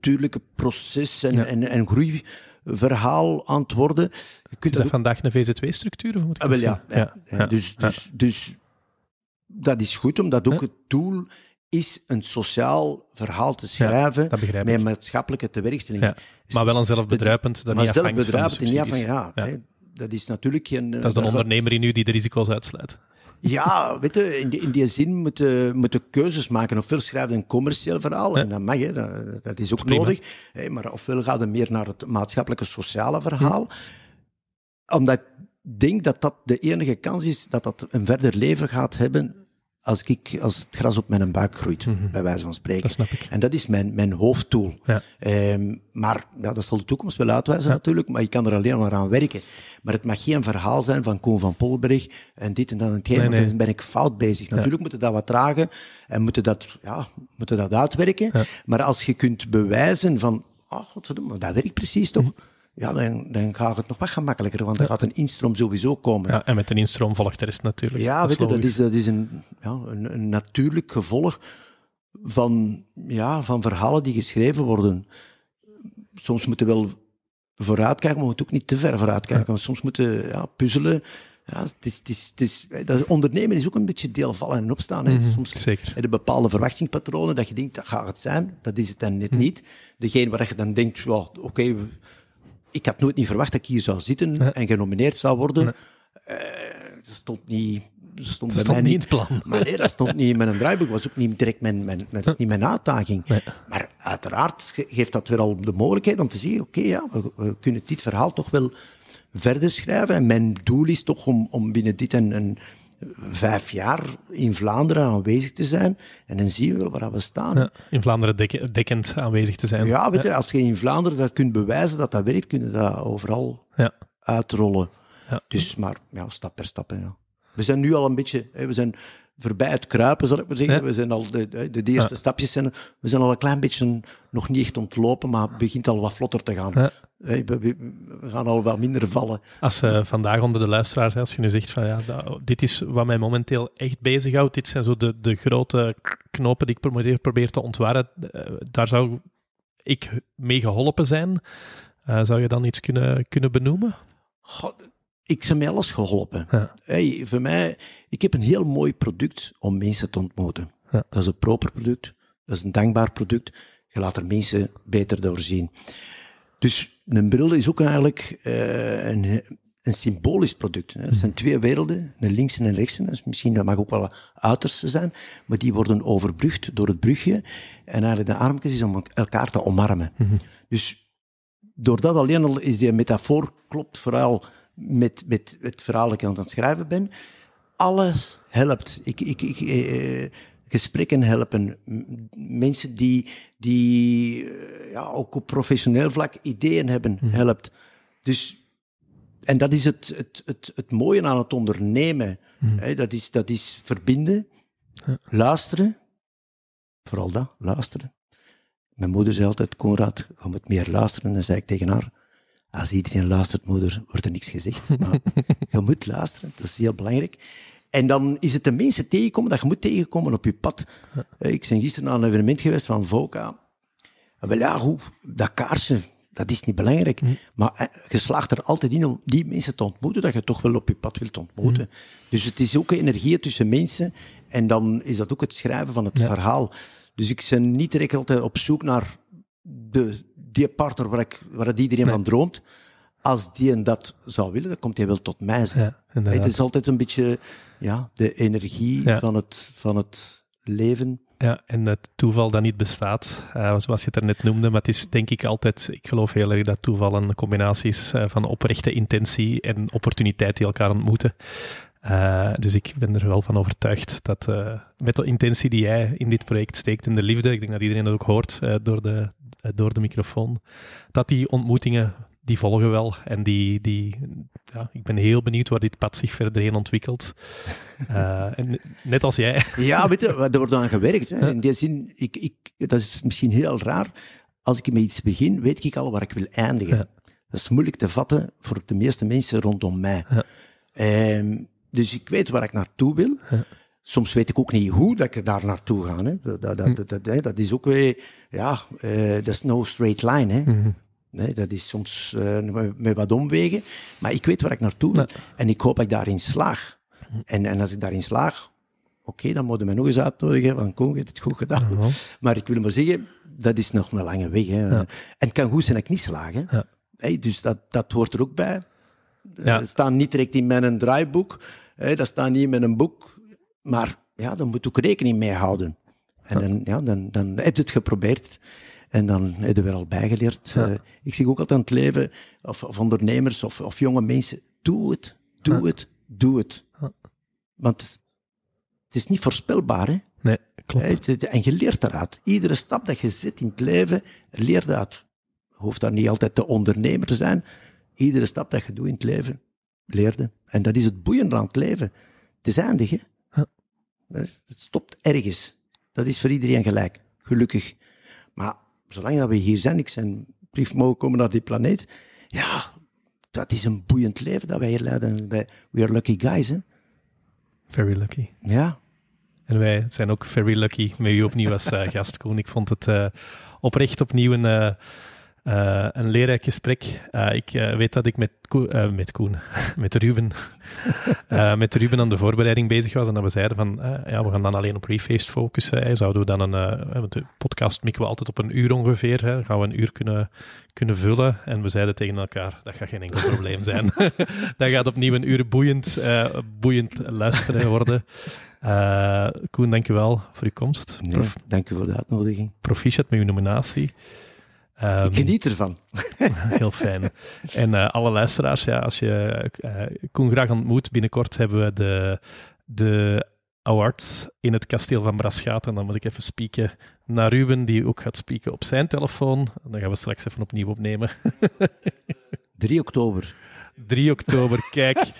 natuurlijke proces en, en, en groei verhaal aan het worden. Je kunt is dat vandaag een VZW structuur of ah, ja, Dus, dus, dus dat is goed, omdat ook het doel is een sociaal verhaal te schrijven met maatschappelijke tewerkstelling. Ja, maar wel een zelfbedruipend, dat, maar niet zelfbedruipend van niet ja, dat is natuurlijk geen... Dat is een eh, ondernemer in u die de risico's uitsluit. Ja, weet je, in die, in die zin moeten moeten keuzes maken. Ofwel we een commercieel verhaal, en dat mag, hè, dat, is ook nodig. maar ofwel gaat het meer naar het maatschappelijke sociale hm. verhaal. Omdat ik denk dat dat de enige kans is dat dat een verder leven gaat hebben als, ik, als het gras op mijn buik groeit, mhm. bij wijze van spreken. En dat is mijn, mijn hoofddoel. Ehm, maar ja, dat zal de toekomst wel uitwijzen natuurlijk, maar je kan er alleen maar aan werken. Maar het mag geen verhaal zijn van Koen van Polberg en dit en dat en het nee, dan ben ik fout bezig. Natuurlijk moeten we dat wat dragen en moeten dat, ja, moeten dat uitwerken. Maar als je kunt bewijzen van, oh, godverdomme, dat werkt precies toch. Mhm ja, dan, dan gaat het nog wat gemakkelijker, want er gaat een instroom sowieso komen. Ja, en met een instroom volgt er is natuurlijk. Ja, dat dat is, dat is een, ja, een, natuurlijk gevolg van, ja, van verhalen die geschreven worden. Soms moeten we wel vooruitkijken, maar we moeten ook niet te ver vooruitkijken. Want soms moeten ja, puzzelen. Ja, het is, het is, het is, dat ondernemen is ook een beetje deel vallen en opstaan. Mm -hmm, soms zeker. heb bepaalde verwachtingspatronen dat je denkt, dat gaat het zijn. Dat is het dan net mhm. niet. Degene waar je dan denkt, well, oké, ik had nooit niet verwacht dat ik hier zou zitten en genomineerd zou worden. Nee. Eh, dat stond niet... stond, dat stond niet in het plan. Maar nee, dat stond niet in mijn draaiboek. was ook niet direct mijn, mijn, niet mijn uitdaging. Maar uiteraard geeft dat weer al de mogelijkheid om te zien... Oké, ja, we, kunnen dit verhaal toch wel verder schrijven. En mijn doel is toch om, om binnen dit en, en vijf jaar in Vlaanderen aanwezig te zijn. En dan zie je wel waar we staan. in Vlaanderen dekkend aanwezig te zijn. Ja, weet je, als je in Vlaanderen dat kunt bewijzen dat dat werkt, kun je dat overal ja. uitrollen. Dus, maar ja, stap per stap. we zijn nu al een beetje... Hè, we zijn voorbij het kruipen, zal ik maar zeggen. We zijn al de, de, eerste stapjes zijn... We zijn al een klein beetje nog niet echt ontlopen, maar het begint al wat vlotter te gaan we, gaan al wat minder vallen. Als uh, vandaag onder de luisteraars, als je nu zegt van ja, dit is wat mij momenteel echt bezighoudt, dit zijn zo de, de grote knopen die ik probeer, probeer te ontwarren, eh, daar zou ik mee geholpen zijn. Eh, zou je dan iets kunnen, kunnen benoemen? ik ben mij alles geholpen. Hey, voor mij, ik heb een heel mooi product om mensen te ontmoeten. Dat is een proper product, dat is een dankbaar product. Je laat er mensen beter doorzien. zien. Dus een bril is ook eigenlijk eh, een, een symbolisch product. Hè. Dat zijn twee werelden, een linkse en een rechts. Dus misschien dat mag ook wel uiterste zijn, maar die worden overbrugd door het brugje. En eigenlijk de armjes is om elkaar te omarmen. Mhm. Dus doordat alleen al is die metafoor klopt vooral met, met het verhaal dat ik aan het schrijven ben. Alles helpt. Ik, ik, ik, eh, eh, gesprekken helpen. Mensen die, die eh, ja, ook op professioneel vlak ideeën hebben, mhm. helpt. Dus, en dat is het, het, het, het mooie aan het ondernemen. Mhm. dat, is, dat is verbinden, ja. luisteren. Vooral dat, luisteren. Mijn moeder zei altijd, Konrad, je moet meer luisteren. En dan zei ik tegen haar, als iedereen luistert, moeder, wordt er niks gezegd. je moet luisteren, dat is heel belangrijk. En dan is het de mensen tegenkomen dat je moet tegenkomen op je pad. Eh, ik ben gisteren naar een evenement geweest van Voka. Wel ja, goed, dat kaarsen, dat is niet belangrijk. Maar eh, je slaagt er altijd in om die mensen te ontmoeten dat je toch wel op je pad wilt ontmoeten. Mm. Dus het is ook energie tussen mensen. En dan is dat ook het schrijven van het verhaal. Dus ik ben niet direct altijd op zoek naar de, die partner waar, ik, waar iedereen van droomt als die en dat zou willen, dan komt hij wel tot mij. het is altijd een beetje ja, de energie van, het, van het leven. Ja, en het toeval dat niet bestaat, zoals eh, je het er net noemde. Maar het is denk ik altijd, ik geloof heel erg dat toeval een combinatie is eh, van oprechte intentie en opportuniteit die elkaar ontmoeten. Eh, dus ik ben er wel van overtuigd dat met de intentie die jij in dit project steekt in de liefde, ik denk dat iedereen dat ook hoort door, de, door de microfoon, dat die ontmoetingen die volgen wel. En die, die, ja, ik ben heel benieuwd waar dit pad zich verder heen ontwikkelt. Eh, en net als jij. ja, weet je, er wordt aan gewerkt. Hè. In die zin, ik, ik, dat is misschien heel raar. Als ik met iets begin, weet ik al waar ik wil eindigen. Dat is moeilijk te vatten voor de meeste mensen rondom mij. Ja. Ehm, dus ik weet waar ik naartoe wil. Ja. Soms weet ik ook niet hoe dat ik er daar naartoe ga. Hè. Dat, dat, dat, hm. dat, is ook weer, ja, eh, dat is no straight line. Hè. Mhm. Nee, dat is soms eh, met wat omwegen. Maar ik weet waar ik naartoe En ik hoop dat ik daarin slaag. Mhm. En, en als ik daarin slaag, oké, dan moeten we nog eens uitnodigen. Van Kong heeft het goed gedaan. Maar ik wil maar zeggen, dat is nog een lange weg. Hè. En kan goed zijn dat ik niet slaag. Hè. Hey, dus dat, dat hoort er ook bij. Dat eh, staat niet direct in mijn draaiboek. Hey, dat staat niet in mijn boek. Maar ja, daar moet ik rekening mee houden. En dan, ja, dan, dan heb je het geprobeerd. En dan heb we er al bijgeleerd. geleerd. Eh, ik zeg ook altijd aan het leven, of, ondernemers of, of, jonge mensen, doe het, doe het, doe het. Want het is niet voorspelbaar, hè? Nee, klopt. Eh, en je leert eruit. Iedere stap dat je zet in het leven, leer uit. Je hoeft daar niet altijd de ondernemer te zijn. Iedere stap dat je doet in het leven, leerde. En dat is het boeiende aan het leven. Het is eindig, hè? Het stopt ergens. Dat is voor iedereen gelijk. Gelukkig zolang we hier zijn, ik zijn brief mogen komen naar die planeet, ja, dat is een boeiend leven dat wij hier leiden. we are lucky guys, hè. Very lucky. Ja. En wij zijn ook very lucky met u opnieuw als uh, gast, Ik vond het eh, oprecht opnieuw een eh, eh, een leerrijk gesprek. Eh, ik eh, weet dat ik met, Koen, met, Koen, met Ruben, met Ruben aan de voorbereiding bezig was. En dat we zeiden van, ja, we gaan dan alleen op reface focussen. Hè. Zouden we dan een, de podcast mikken we altijd op een uur ongeveer. Hè. Gaan we een uur kunnen, kunnen vullen. En we zeiden tegen elkaar, dat gaat geen enkel probleem zijn. dat gaat opnieuw een uur boeiend, boeiend luisteren worden. Koen, dankjewel voor uw komst. Nee, dank u voor de uitnodiging. Proficiat met uw nominatie ik ehm, geniet ervan. heel fijn. En eh, alle luisteraars, ja, als je eh, Koen graag ontmoet, binnenkort hebben we de, de awards in het kasteel van Braschaat. En dan moet ik even spieken naar Ruben, die ook gaat spieken op zijn telefoon. Dan gaan we straks even opnieuw opnemen. 3 oktober. 3 oktober, kijk.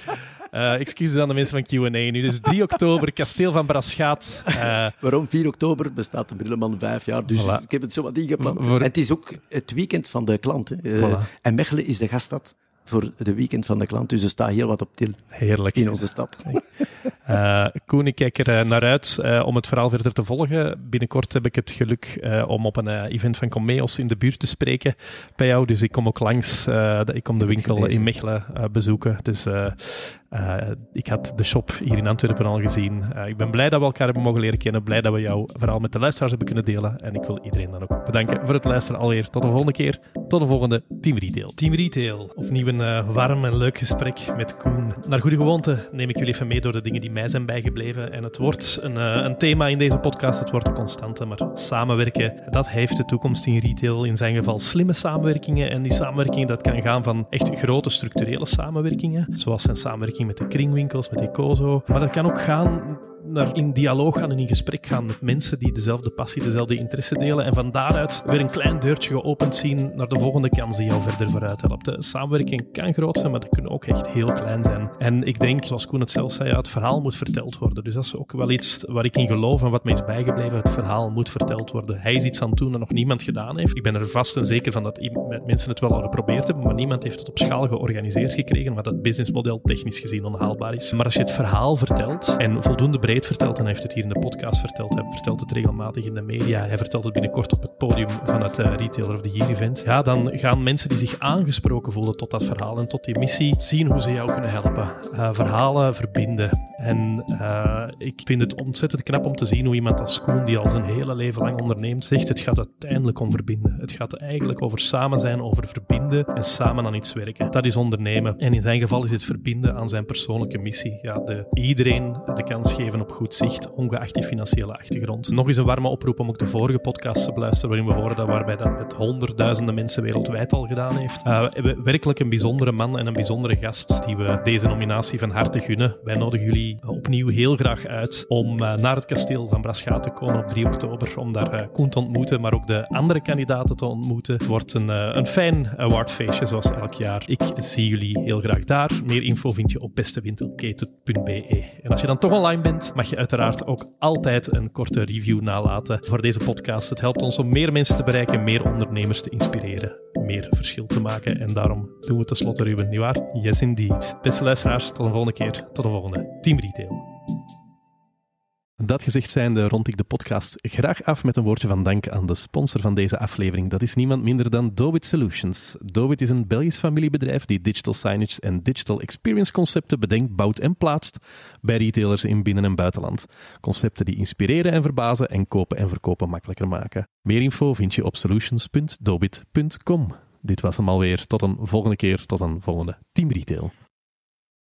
Uh, excuses aan de mensen van Q&A nu. Dus 3 oktober, Kasteel van Braschaat. Uh... Waarom 4 oktober bestaat de Brilleman vijf jaar, dus ik heb het zo wat ingepland. het is ook het weekend van de klant. Eh, en Mechelen is de gaststad voor de weekend van de klant, dus er staat heel wat op til Heerlijk. in onze stad. Uh, Koen, ik kijk er eh, naar uit eh, om het verhaal verder te volgen. Binnenkort heb ik het geluk om op een event van Comeos in de buurt te spreken bij jou. Dus ik kom ook langs. ik kom de winkel in Mechelen bezoeken. Dus ik had de shop hier in Antwerpen al gezien. ik ben blij dat we elkaar hebben mogen leren kennen. Blij dat we jouw verhaal met de luisteraars hebben kunnen delen. En ik wil iedereen dan ook bedanken voor het luisteren alweer. Tot de volgende keer. Tot de volgende Team Retail. Team Retail. Opnieuw een warm en leuk gesprek met Koen. Naar goede gewoonte neem ik jullie even mee door de dingen die mij zijn bijgebleven. En het wordt een, eh, een thema in deze podcast, het wordt een constante. Maar samenwerken, dat heeft de toekomst in retail. In zijn geval slimme samenwerkingen. En die samenwerking dat kan gaan van echt grote structurele samenwerkingen. Zoals zijn samenwerking met de kringwinkels, met Ecoso. Maar dat kan ook gaan naar in dialoog gaan en in gesprek gaan met mensen die dezelfde passie, dezelfde interesse delen. En van daaruit weer een klein deurtje geopend zien naar de volgende kans die jou verder vooruit helpt. De samenwerking kan groot zijn, maar dat kunnen ook echt heel klein zijn. En ik denk, zoals Koen het zelf zei, ja, het verhaal moet verteld worden. Dus dat is ook wel iets waar ik in geloof en wat me is bijgebleven. Het verhaal moet verteld worden. Hij is iets aan het doen dat nog niemand gedaan heeft. Ik ben er vast en zeker van dat mensen het wel al geprobeerd hebben, maar niemand heeft het op schaal georganiseerd gekregen, wat dat businessmodel technisch gezien onhaalbaar is. Maar als je het verhaal vertelt en voldoende breed verteld en hij heeft het hier in de podcast verteld. Hij vertelt het regelmatig in de media. Hij vertelt het binnenkort op het podium van het eh, Retailer of the Year event. Ja, dan gaan mensen die zich aangesproken voelen tot dat verhaal en tot die missie, zien hoe ze jou kunnen helpen. Eh, verhalen verbinden. En eh, ik vind het ontzettend knap om te zien hoe iemand als Koen, die al zijn hele leven lang onderneemt, zegt het gaat uiteindelijk om verbinden. Het gaat eigenlijk over samen zijn, over verbinden en samen aan iets werken. Dat is ondernemen. En in zijn geval is het verbinden aan zijn persoonlijke missie. Ja, de, iedereen de kans geven op op goed zicht, ongeacht die financiële achtergrond. Nog eens een warme oproep om ook de vorige podcast te beluisteren, waarin we horen dat waarbij dat met honderdduizenden mensen wereldwijd al gedaan heeft. Eh, we hebben werkelijk een bijzondere man en een bijzondere gast die we deze nominatie van harte gunnen. Wij nodigen jullie eh, opnieuw heel graag uit om eh, naar het kasteel van Braschaat te komen op 3 oktober, om daar uh, Koen te ontmoeten, maar ook de andere kandidaten te ontmoeten. Het wordt een, een fijn awardfeestje, zoals elk jaar. Ik zie jullie heel graag daar. Meer info vind je op bestewinkelketen.be. En als je dan toch online bent, mag je uiteraard ook altijd een korte review nalaten voor deze podcast. Het helpt ons om meer mensen te bereiken, meer ondernemers te inspireren, meer verschil te maken. En daarom doen we tenslotte, Ruben, nietwaar? Yes, indeed. Beste luisteraars, tot de volgende keer. Tot de volgende. Team Retail. Dat gezegd zijnde rond ik de podcast graag af met een woordje van dank aan de sponsor van deze aflevering. Dat is niemand minder dan Dobit Solutions. Dobit is een Belgisch familiebedrijf die digital signage en digital experience concepten bedenkt, bouwt en plaatst bij retailers in binnen- en buitenland. Concepten die inspireren en verbazen en kopen en verkopen makkelijker maken. Meer info vind je op solutions.dobit.com. Dit was hem alweer. Tot een volgende keer, tot een volgende Team Retail.